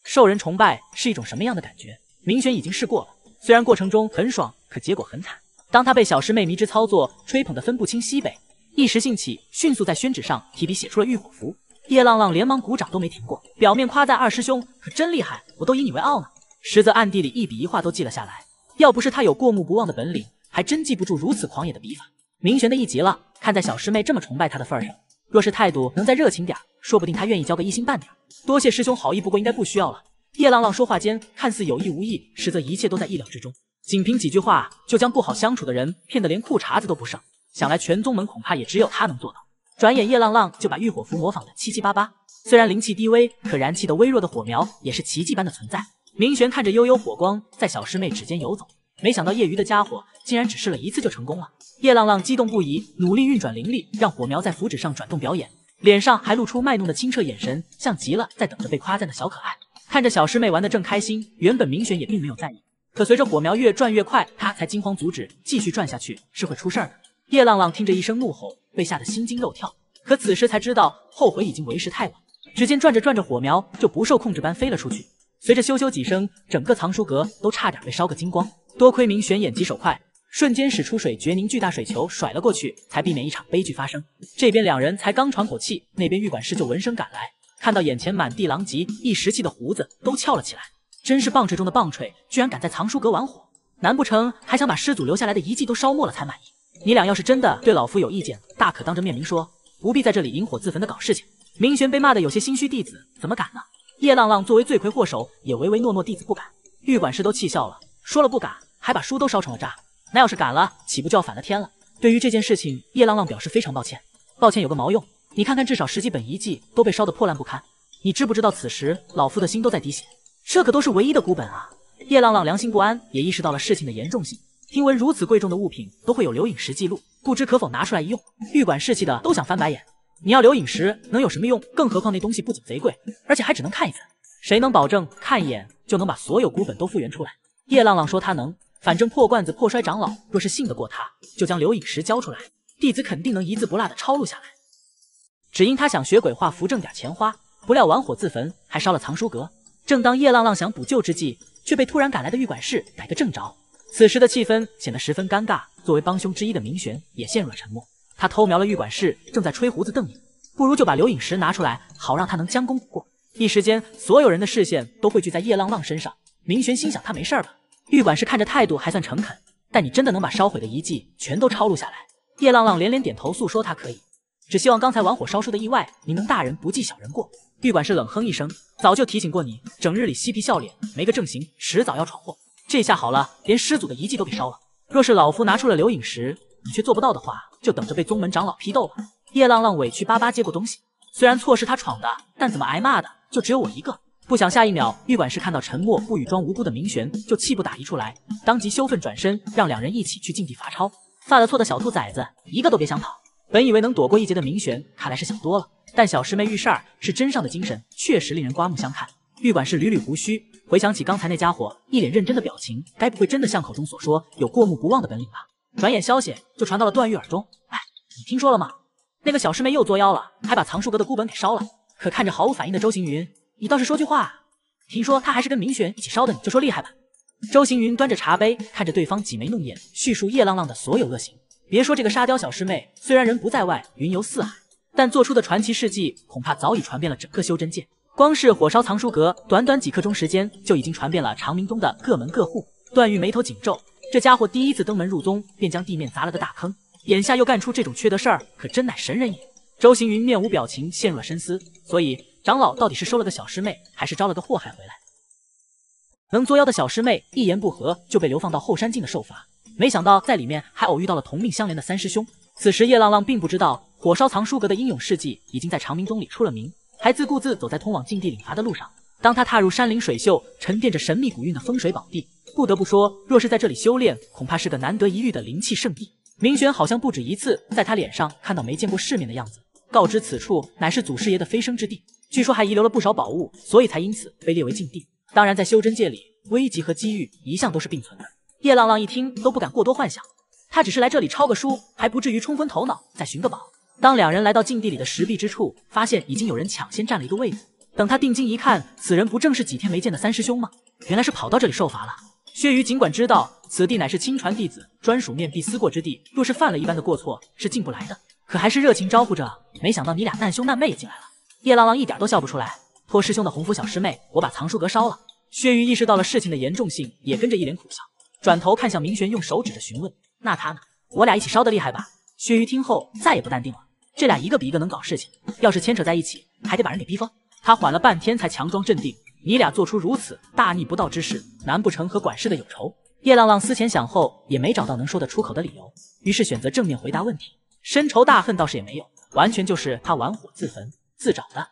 受人崇拜是一种什么样的感觉？明玄已经试过了，虽然过程中很爽，可结果很惨。当他被小师妹迷之操作吹捧得分不清西北，一时兴起，迅速在宣纸上提笔写出了御火符。叶浪浪连忙鼓掌都没停过，表面夸赞二师兄可真厉害，我都以你为傲呢。实则暗地里一笔一画都记了下来，要不是他有过目不忘的本领，还真记不住如此狂野的笔法。明玄的意急了，看在小师妹这么崇拜他的份上，若是态度能再热情点，说不定他愿意交个一星半点。多谢师兄好意，不过应该不需要了。叶浪浪说话间，看似有意无意，实则一切都在意料之中。仅凭几句话，就将不好相处的人骗得连裤衩子都不剩。想来全宗门恐怕也只有他能做到。转眼，叶浪浪就把浴火符模仿的七七八八。虽然灵气低微，可燃气的微弱的火苗也是奇迹般的存在。明玄看着悠悠火光在小师妹指尖游走，没想到业余的家伙竟然只试了一次就成功了。叶浪浪激动不已，努力运转灵力，让火苗在符纸上转动表演，脸上还露出卖弄的清澈眼神，像极了在等着被夸赞的小可爱。看着小师妹玩的正开心，原本明玄也并没有在意，可随着火苗越转越快，他才惊慌阻止，继续转下去是会出事的。叶浪浪听着一声怒吼，被吓得心惊肉跳，可此时才知道后悔已经为时太晚。只见转着转着，火苗就不受控制般飞了出去，随着咻咻几声，整个藏书阁都差点被烧个精光。多亏明玄眼疾手快。瞬间使出水绝凝巨大水球甩了过去，才避免一场悲剧发生。这边两人才刚喘口气，那边玉管事就闻声赶来，看到眼前满地狼藉，一时气的胡子都翘了起来。真是棒槌中的棒槌，居然敢在藏书阁玩火，难不成还想把师祖留下来的遗迹都烧没了才满意？你俩要是真的对老夫有意见，大可当着面明说，不必在这里引火自焚的搞事情。明玄被骂的有些心虚，弟子怎么敢呢？叶浪浪作为罪魁祸首，也唯唯诺诺，弟子不敢。玉管事都气笑了，说了不敢，还把书都烧成了渣。那要是敢了，岂不就要反了天了？对于这件事情，叶浪浪表示非常抱歉。抱歉有个毛用？你看看，至少十几本遗迹都被烧得破烂不堪。你知不知道，此时老夫的心都在滴血？这可都是唯一的孤本啊！叶浪浪良心不安，也意识到了事情的严重性。听闻如此贵重的物品都会有留影石记录，不知可否拿出来一用？玉管事气的都想翻白眼。你要留影石能有什么用？更何况那东西不仅贼贵，而且还只能看一次。谁能保证看一眼就能把所有孤本都复原出来？叶浪浪说他能。反正破罐子破摔，长老若是信得过他，就将留影石交出来，弟子肯定能一字不落的抄录下来。只因他想学鬼画符挣点钱花，不料玩火自焚，还烧了藏书阁。正当叶浪浪想补救之际，却被突然赶来的玉管事逮个正着。此时的气氛显得十分尴尬。作为帮凶之一的明玄也陷入了沉默。他偷瞄了玉管事，正在吹胡子瞪眼，不如就把留影石拿出来，好让他能将功补过。一时间，所有人的视线都汇聚在叶浪浪身上。明玄心想，他没事吧？玉管事看着态度还算诚恳，但你真的能把烧毁的遗迹全都抄录下来？叶浪浪连连点头，诉说他可以，只希望刚才玩火烧书的意外，您能大人不计小人过。玉管事冷哼一声，早就提醒过你，整日里嬉皮笑脸，没个正形，迟早要闯祸。这下好了，连师祖的遗迹都给烧了。若是老夫拿出了留影石，你却做不到的话，就等着被宗门长老批斗了。叶浪浪委屈巴巴接过东西，虽然错是他闯的，但怎么挨骂的就只有我一个。不想下一秒，玉管事看到沉默不语、装无辜的明玄，就气不打一处来，当即羞愤转身，让两人一起去禁地罚抄。犯了错的小兔崽子，一个都别想跑！本以为能躲过一劫的明玄，看来是想多了。但小师妹玉扇是真上的精神，确实令人刮目相看。玉管事捋捋胡须，回想起刚才那家伙一脸认真的表情，该不会真的像口中所说，有过目不忘的本领吧？转眼消息就传到了段玉耳中，哎，你听说了吗？那个小师妹又作妖了，还把藏书阁的孤本给烧了。可看着毫无反应的周行云。你倒是说句话啊！听说他还是跟明玄一起烧的，你就说厉害吧。周行云端着茶杯，看着对方挤眉弄眼，叙述叶浪浪的所有恶行。别说这个沙雕小师妹，虽然人不在外云游四海，但做出的传奇事迹恐怕早已传遍了整个修真界。光是火烧藏书阁，短短几刻钟时间就已经传遍了长明宗的各门各户。段誉眉头紧皱，这家伙第一次登门入宗，便将地面砸了个大坑，眼下又干出这种缺德事儿，可真乃神人也。周行云面无表情，陷入了深思。所以。长老到底是收了个小师妹，还是招了个祸害回来？能作妖的小师妹一言不合就被流放到后山境的受罚，没想到在里面还偶遇到了同命相连的三师兄。此时叶浪浪并不知道火烧藏书阁的英勇事迹已经在长明宗里出了名，还自顾自走在通往禁地领罚的路上。当他踏入山林水秀、沉淀着神秘古韵的风水宝地，不得不说，若是在这里修炼，恐怕是个难得一遇的灵气圣地。明玄好像不止一次在他脸上看到没见过世面的样子，告知此处乃是祖师爷的飞升之地。据说还遗留了不少宝物，所以才因此被列为禁地。当然，在修真界里，危机和机遇一向都是并存的。叶浪浪一听都不敢过多幻想，他只是来这里抄个书，还不至于冲昏头脑再寻个宝。当两人来到禁地里的石壁之处，发现已经有人抢先占了一个位子。等他定睛一看，此人不正是几天没见的三师兄吗？原来是跑到这里受罚了。薛瑜尽管知道此地乃是亲传弟子专属面壁思过之地，若是犯了一般的过错是进不来的，可还是热情招呼着。没想到你俩难兄难妹也进来了。叶浪浪一点都笑不出来。托师兄的洪福，小师妹，我把藏书阁烧了。薛玉意识到了事情的严重性，也跟着一脸苦笑，转头看向明玄，用手指着询问：“那他呢？我俩一起烧的厉害吧？”薛玉听后再也不淡定了。这俩一个比一个能搞事情，要是牵扯在一起，还得把人给逼疯。他缓了半天，才强装镇定：“你俩做出如此大逆不道之事，难不成和管事的有仇？”叶浪浪思前想后，也没找到能说得出口的理由，于是选择正面回答问题。深仇大恨倒是也没有，完全就是他玩火自焚。自找的，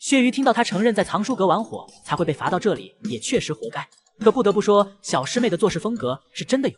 血鱼听到他承认在藏书阁玩火才会被罚到这里，也确实活该。可不得不说，小师妹的做事风格是真的有。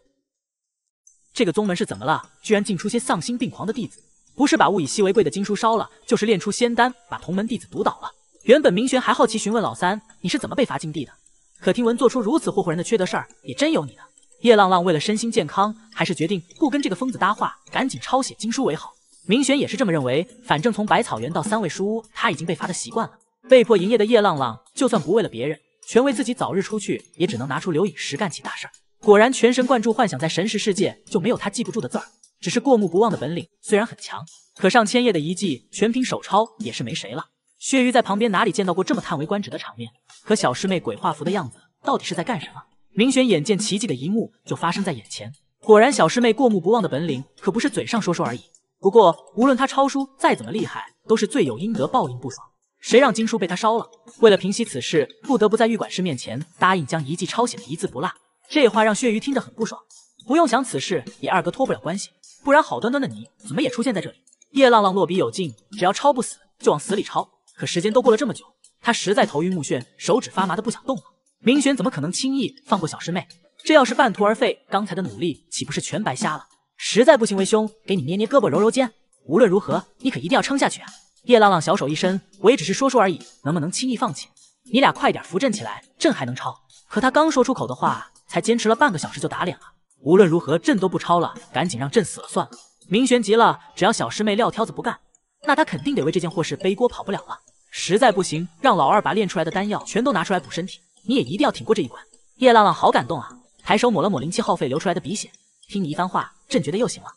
这个宗门是怎么了？居然竟出些丧心病狂的弟子，不是把物以稀为贵的经书烧了，就是炼出仙丹把同门弟子毒倒了。原本明玄还好奇询问老三，你是怎么被罚禁地的？可听闻做出如此祸祸人的缺德事儿，也真有你的。叶浪浪为了身心健康，还是决定不跟这个疯子搭话，赶紧抄写经书为好。明玄也是这么认为，反正从百草园到三位书屋，他已经被罚的习惯了。被迫营业的叶浪浪，就算不为了别人，全为自己早日出去，也只能拿出留影石干起大事。果然，全神贯注幻想在神识世界就没有他记不住的字儿，只是过目不忘的本领虽然很强，可上千页的遗迹全凭手抄也是没谁了。薛鱼在旁边哪里见到过这么叹为观止的场面？可小师妹鬼画符的样子到底是在干什么？明玄眼见奇迹的一幕就发生在眼前，果然小师妹过目不忘的本领可不是嘴上说说而已。不过，无论他抄书再怎么厉害，都是罪有应得，报应不爽。谁让经书被他烧了？为了平息此事，不得不在玉管事面前答应将遗迹抄写的一字不落。这话让薛鱼听着很不爽。不用想，此事也二哥脱不了关系，不然好端端的你怎么也出现在这里？叶浪浪落笔有劲，只要抄不死就往死里抄。可时间都过了这么久，他实在头晕目眩，手指发麻的不想动了。明玄怎么可能轻易放过小师妹？这要是半途而废，刚才的努力岂不是全白瞎了？实在不行，为兄给你捏捏胳膊，揉揉肩。无论如何，你可一定要撑下去啊！叶浪浪小手一伸，我也只是说说而已，能不能轻易放弃？你俩快点扶朕起来，朕还能抄。可他刚说出口的话，才坚持了半个小时就打脸了。无论如何，朕都不抄了，赶紧让朕死了算了。明玄急了，只要小师妹撂挑子不干，那他肯定得为这件祸事背锅，跑不了了。实在不行，让老二把炼出来的丹药全都拿出来补身体。你也一定要挺过这一关。叶浪浪好感动啊，抬手抹了抹灵气耗费流出来的鼻血，听你一番话。朕觉得又行了。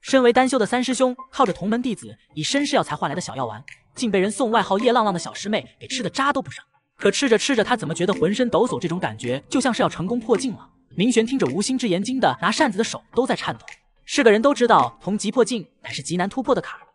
身为丹修的三师兄，靠着同门弟子以身试药才换来的小药丸，竟被人送外号叶浪浪的小师妹给吃的渣都不剩。可吃着吃着，他怎么觉得浑身抖擞？这种感觉就像是要成功破境了。明玄听着无心之言，惊的拿扇子的手都在颤抖。是个人都知道，同级破境乃是极难突破的坎儿。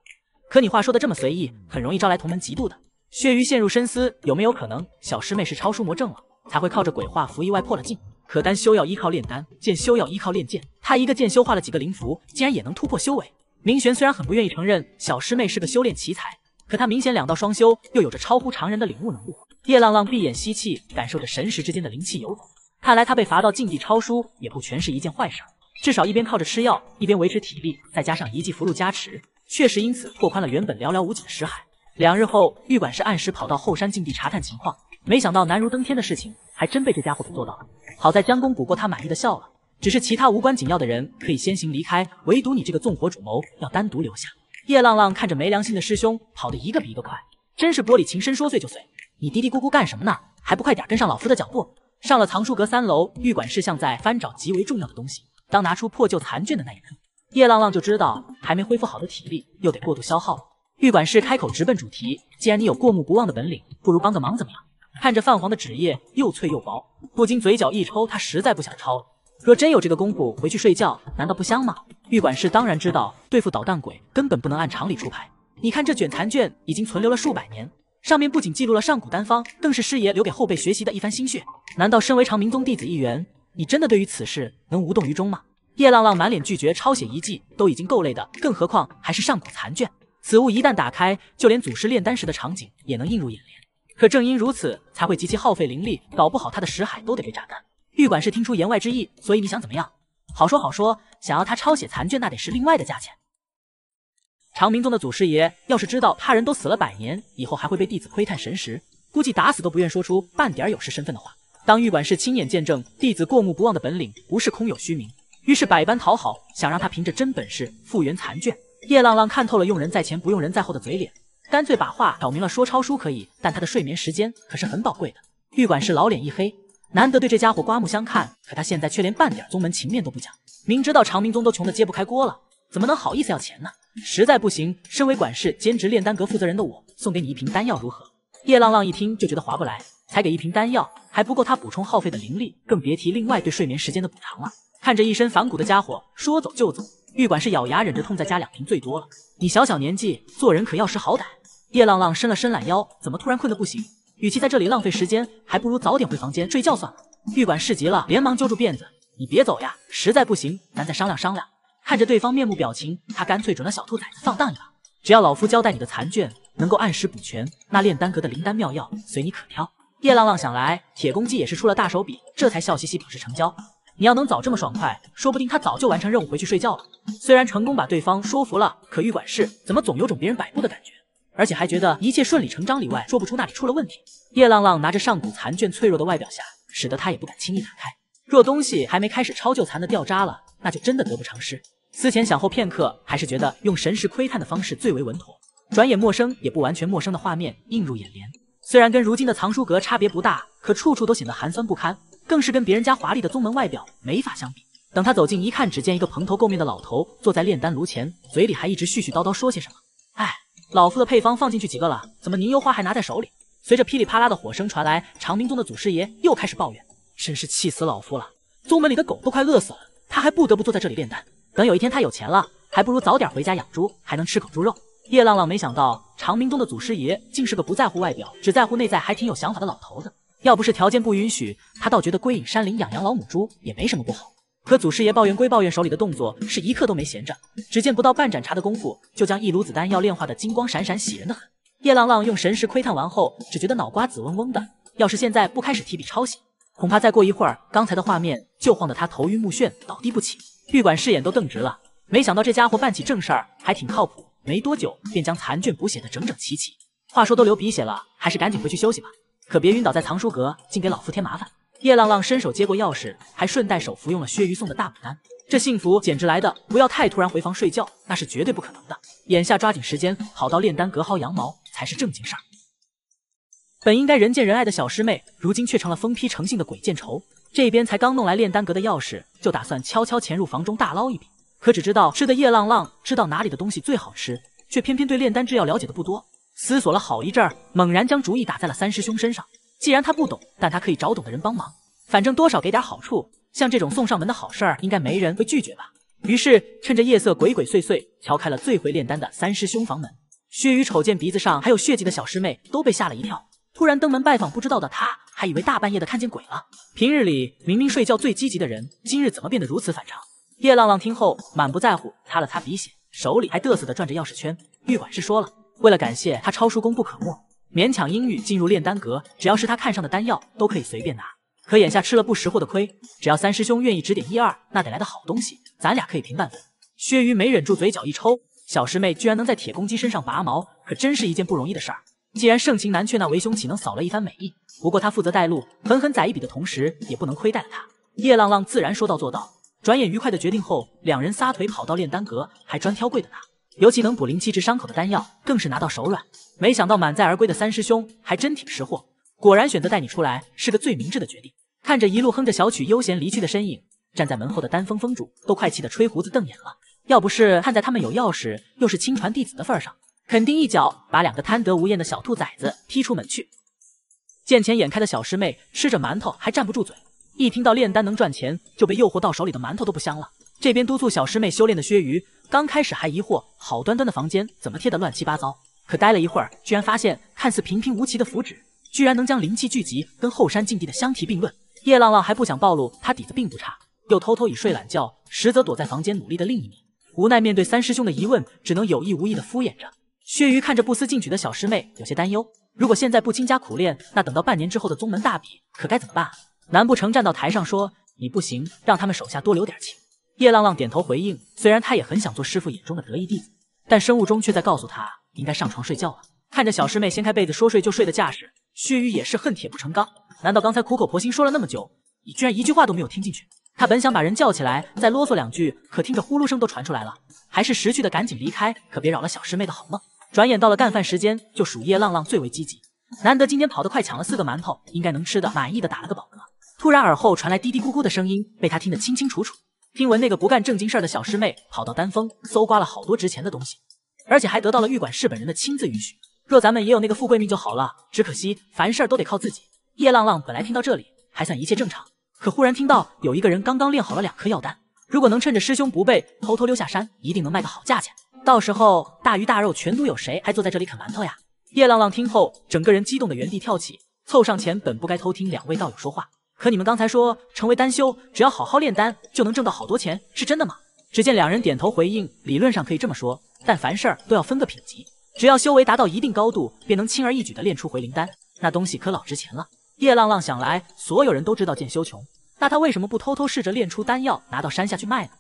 可你话说的这么随意，很容易招来同门嫉妒的。血鱼陷入深思，有没有可能小师妹是抄书魔怔了，才会靠着鬼话符意外破了境？可丹修要依靠炼丹，剑修要依靠炼剑。他一个剑修画了几个灵符，竟然也能突破修为。明玄虽然很不愿意承认小师妹是个修炼奇才，可他明显两道双修，又有着超乎常人的领悟能力。叶浪浪闭眼吸气，感受着神识之间的灵气游走。看来他被罚到禁地抄书，也不全是一件坏事。至少一边靠着吃药，一边维持体力，再加上一记符箓加持，确实因此拓宽了原本寥寥无几的识海。两日后，玉管事按时跑到后山禁地查探情况，没想到难如登天的事情。还真被这家伙给做到了，好在江公补过，他满意的笑了。只是其他无关紧要的人可以先行离开，唯独你这个纵火主谋要单独留下。叶浪浪看着没良心的师兄跑得一个比一个快，真是玻璃情深说碎就碎。你嘀嘀咕咕干什么呢？还不快点跟上老夫的脚步！上了藏书阁三楼，玉管事像在翻找极为重要的东西。当拿出破旧残卷的那一刻，叶浪浪就知道还没恢复好的体力又得过度消耗了。玉管事开口直奔主题，既然你有过目不忘的本领，不如帮个忙，怎么样？看着泛黄的纸页，又脆又薄，不禁嘴角一抽。他实在不想抄了。若真有这个功夫，回去睡觉难道不香吗？玉管事当然知道，对付捣蛋鬼根本不能按常理出牌。你看这卷残卷已经存留了数百年，上面不仅记录了上古丹方，更是师爷留给后辈学习的一番心血。难道身为长明宗弟子一员，你真的对于此事能无动于衷吗？叶浪浪满脸拒绝抄写遗迹都已经够累的，更何况还是上古残卷。此物一旦打开，就连祖师炼丹时的场景也能映入眼帘。可正因如此，才会极其耗费灵力，搞不好他的石海都得被榨干。玉管事听出言外之意，所以你想怎么样？好说好说，想要他抄写残卷，那得是另外的价钱。长明宗的祖师爷要是知道他人都死了百年，以后还会被弟子窥探神识，估计打死都不愿说出半点有失身份的话。当玉管事亲眼见证弟子过目不忘的本领不是空有虚名，于是百般讨好，想让他凭着真本事复原残卷。叶浪浪看透了用人在前不用人在后的嘴脸。干脆把话挑明了，说抄书可以，但他的睡眠时间可是很宝贵的。玉管事老脸一黑，难得对这家伙刮目相看，可他现在却连半点宗门情面都不讲。明知道长明宗都穷得揭不开锅了，怎么能好意思要钱呢？实在不行，身为管事、兼职炼丹阁负责人的我，送给你一瓶丹药如何？叶浪浪一听就觉得划不来，才给一瓶丹药还不够他补充耗费的灵力，更别提另外对睡眠时间的补偿了。看着一身反骨的家伙说走就走，玉管事咬牙忍着痛再加两瓶，最多了。你小小年纪做人可要识好歹。叶浪浪伸了伸懒腰，怎么突然困得不行？与其在这里浪费时间，还不如早点回房间睡觉算了。玉管事急了，连忙揪住辫子：“你别走呀，实在不行咱再商量商量。”看着对方面目表情，他干脆准了小兔崽子放荡一把。只要老夫交代你的残卷能够按时补全，那炼丹阁的灵丹妙药随你可挑。叶浪浪想来，铁公鸡也是出了大手笔，这才笑嘻嘻表示成交。你要能早这么爽快，说不定他早就完成任务回去睡觉了。虽然成功把对方说服了，可玉管事怎么总有种别人摆布的感觉？而且还觉得一切顺理成章，里外说不出那里出了问题。叶浪浪拿着上古残卷，脆弱的外表下，使得他也不敢轻易打开。若东西还没开始抄就残的掉渣了，那就真的得不偿失。思前想后片刻，还是觉得用神识窥探的方式最为稳妥。转眼陌生也不完全陌生的画面映入眼帘，虽然跟如今的藏书阁差别不大，可处处都显得寒酸不堪，更是跟别人家华丽的宗门外表没法相比。等他走近一看，只见一个蓬头垢面的老头坐在炼丹炉前，嘴里还一直絮絮叨叨说些什么。哎。老夫的配方放进去几个了？怎么凝幽花还拿在手里？随着噼里啪啦的火声传来，长明宗的祖师爷又开始抱怨，真是气死老夫了！宗门里的狗都快饿死了，他还不得不坐在这里炼丹。等有一天他有钱了，还不如早点回家养猪，还能吃口猪肉。叶浪浪没想到，长明宗的祖师爷竟是个不在乎外表，只在乎内在，还挺有想法的老头子。要不是条件不允许，他倒觉得归隐山林养养老母猪也没什么不好。可祖师爷抱怨归抱怨，手里的动作是一刻都没闲着。只见不到半盏茶的功夫，就将一炉子丹药炼化的金光闪闪，喜人的很。叶浪浪用神识窥探完后，只觉得脑瓜子嗡嗡的。要是现在不开始提笔抄写，恐怕再过一会儿，刚才的画面就晃得他头晕目眩，倒地不起。玉管视眼都瞪直了。没想到这家伙办起正事儿还挺靠谱，没多久便将残卷补写的整整齐齐。话说都流鼻血了，还是赶紧回去休息吧，可别晕倒在藏书阁，竟给老夫添麻烦。叶浪浪伸手接过钥匙，还顺带手服用了薛于送的大牡丹。这幸福简直来的不要太突然！回房睡觉那是绝对不可能的，眼下抓紧时间跑到炼丹阁薅羊毛才是正经事儿。本应该人见人爱的小师妹，如今却成了疯批成性的鬼见愁。这边才刚弄来炼丹阁的钥匙，就打算悄悄潜入房中大捞一笔。可只知道吃的叶浪浪知道哪里的东西最好吃，却偏偏对炼丹制药了解的不多。思索了好一阵儿，猛然将主意打在了三师兄身上。既然他不懂，但他可以找懂的人帮忙，反正多少给点好处。像这种送上门的好事儿，应该没人会拒绝吧？于是趁着夜色，鬼鬼祟祟敲开了最会炼丹的三师兄房门。薛雨瞅见鼻子上还有血迹的小师妹，都被吓了一跳。突然登门拜访，不知道的他还以为大半夜的看见鬼了。平日里明明睡觉最积极的人，今日怎么变得如此反常？叶浪浪听后满不在乎，擦了擦鼻血，手里还得瑟的转着钥匙圈。玉管事说了，为了感谢他抄书功不可没。勉强英语进入炼丹阁，只要是他看上的丹药，都可以随便拿。可眼下吃了不识货的亏，只要三师兄愿意指点一二，那得来的好东西，咱俩可以平半分。薛瑜没忍住嘴角一抽，小师妹居然能在铁公鸡身上拔毛，可真是一件不容易的事儿。既然盛情难却，那为兄岂能扫了一番美意？不过他负责带路，狠狠宰一笔的同时，也不能亏待了他。叶浪浪自然说到做到，转眼愉快的决定后，两人撒腿跑到炼丹阁，还专挑贵的拿，尤其能补灵气治伤口的丹药，更是拿到手软。没想到满载而归的三师兄还真挺识货，果然选择带你出来是个最明智的决定。看着一路哼着小曲悠闲离去的身影，站在门后的丹峰峰主都快气得吹胡子瞪眼了。要不是看在他们有钥匙又是亲传弟子的份上，肯定一脚把两个贪得无厌的小兔崽子踢出门去。见钱眼开的小师妹吃着馒头还站不住嘴，一听到炼丹能赚钱，就被诱惑到手里的馒头都不香了。这边督促小师妹修炼的薛瑜刚开始还疑惑好端端的房间怎么贴得乱七八糟。可待了一会儿，居然发现看似平平无奇的符纸，居然能将灵气聚集，跟后山禁地的相提并论。叶浪浪还不想暴露他底子并不差，又偷偷以睡懒觉，实则躲在房间努力的另一面。无奈面对三师兄的疑问，只能有意无意的敷衍着。薛瑜看着不思进取的小师妹，有些担忧：如果现在不倾家苦练，那等到半年之后的宗门大比，可该怎么办？难不成站到台上说你不行，让他们手下多留点情？叶浪浪点头回应，虽然他也很想做师傅眼中的得意弟子，但生物钟却在告诉他。应该上床睡觉了。看着小师妹掀开被子说睡就睡的架势，薛宇也是恨铁不成钢。难道刚才苦口婆心说了那么久，你居然一句话都没有听进去？他本想把人叫起来再啰嗦两句，可听着呼噜声都传出来了，还是识趣的赶紧离开，可别扰了小师妹的好梦。转眼到了干饭时间，就属叶浪浪最为积极，难得今天跑得快，抢了四个馒头，应该能吃的满意，的打了个饱嗝。突然耳后传来嘀嘀咕咕的声音，被他听得清清楚楚。听闻那个不干正经事的小师妹跑到丹峰搜刮了好多值钱的东西。而且还得到了玉管事本人的亲自允许。若咱们也有那个富贵命就好了。只可惜凡事都得靠自己。叶浪浪本来听到这里还算一切正常，可忽然听到有一个人刚刚炼好了两颗药丹，如果能趁着师兄不备偷偷溜下山，一定能卖个好价钱。到时候大鱼大肉全都有，谁还坐在这里啃馒头呀？叶浪浪听后，整个人激动的原地跳起，凑上前。本不该偷听两位道友说话，可你们刚才说成为丹修，只要好好炼丹就能挣到好多钱，是真的吗？只见两人点头回应，理论上可以这么说。但凡事都要分个品级，只要修为达到一定高度，便能轻而易举的炼出回灵丹。那东西可老值钱了。叶浪浪想来，所有人都知道剑修穷，那他为什么不偷偷试着炼出丹药，拿到山下去卖呢？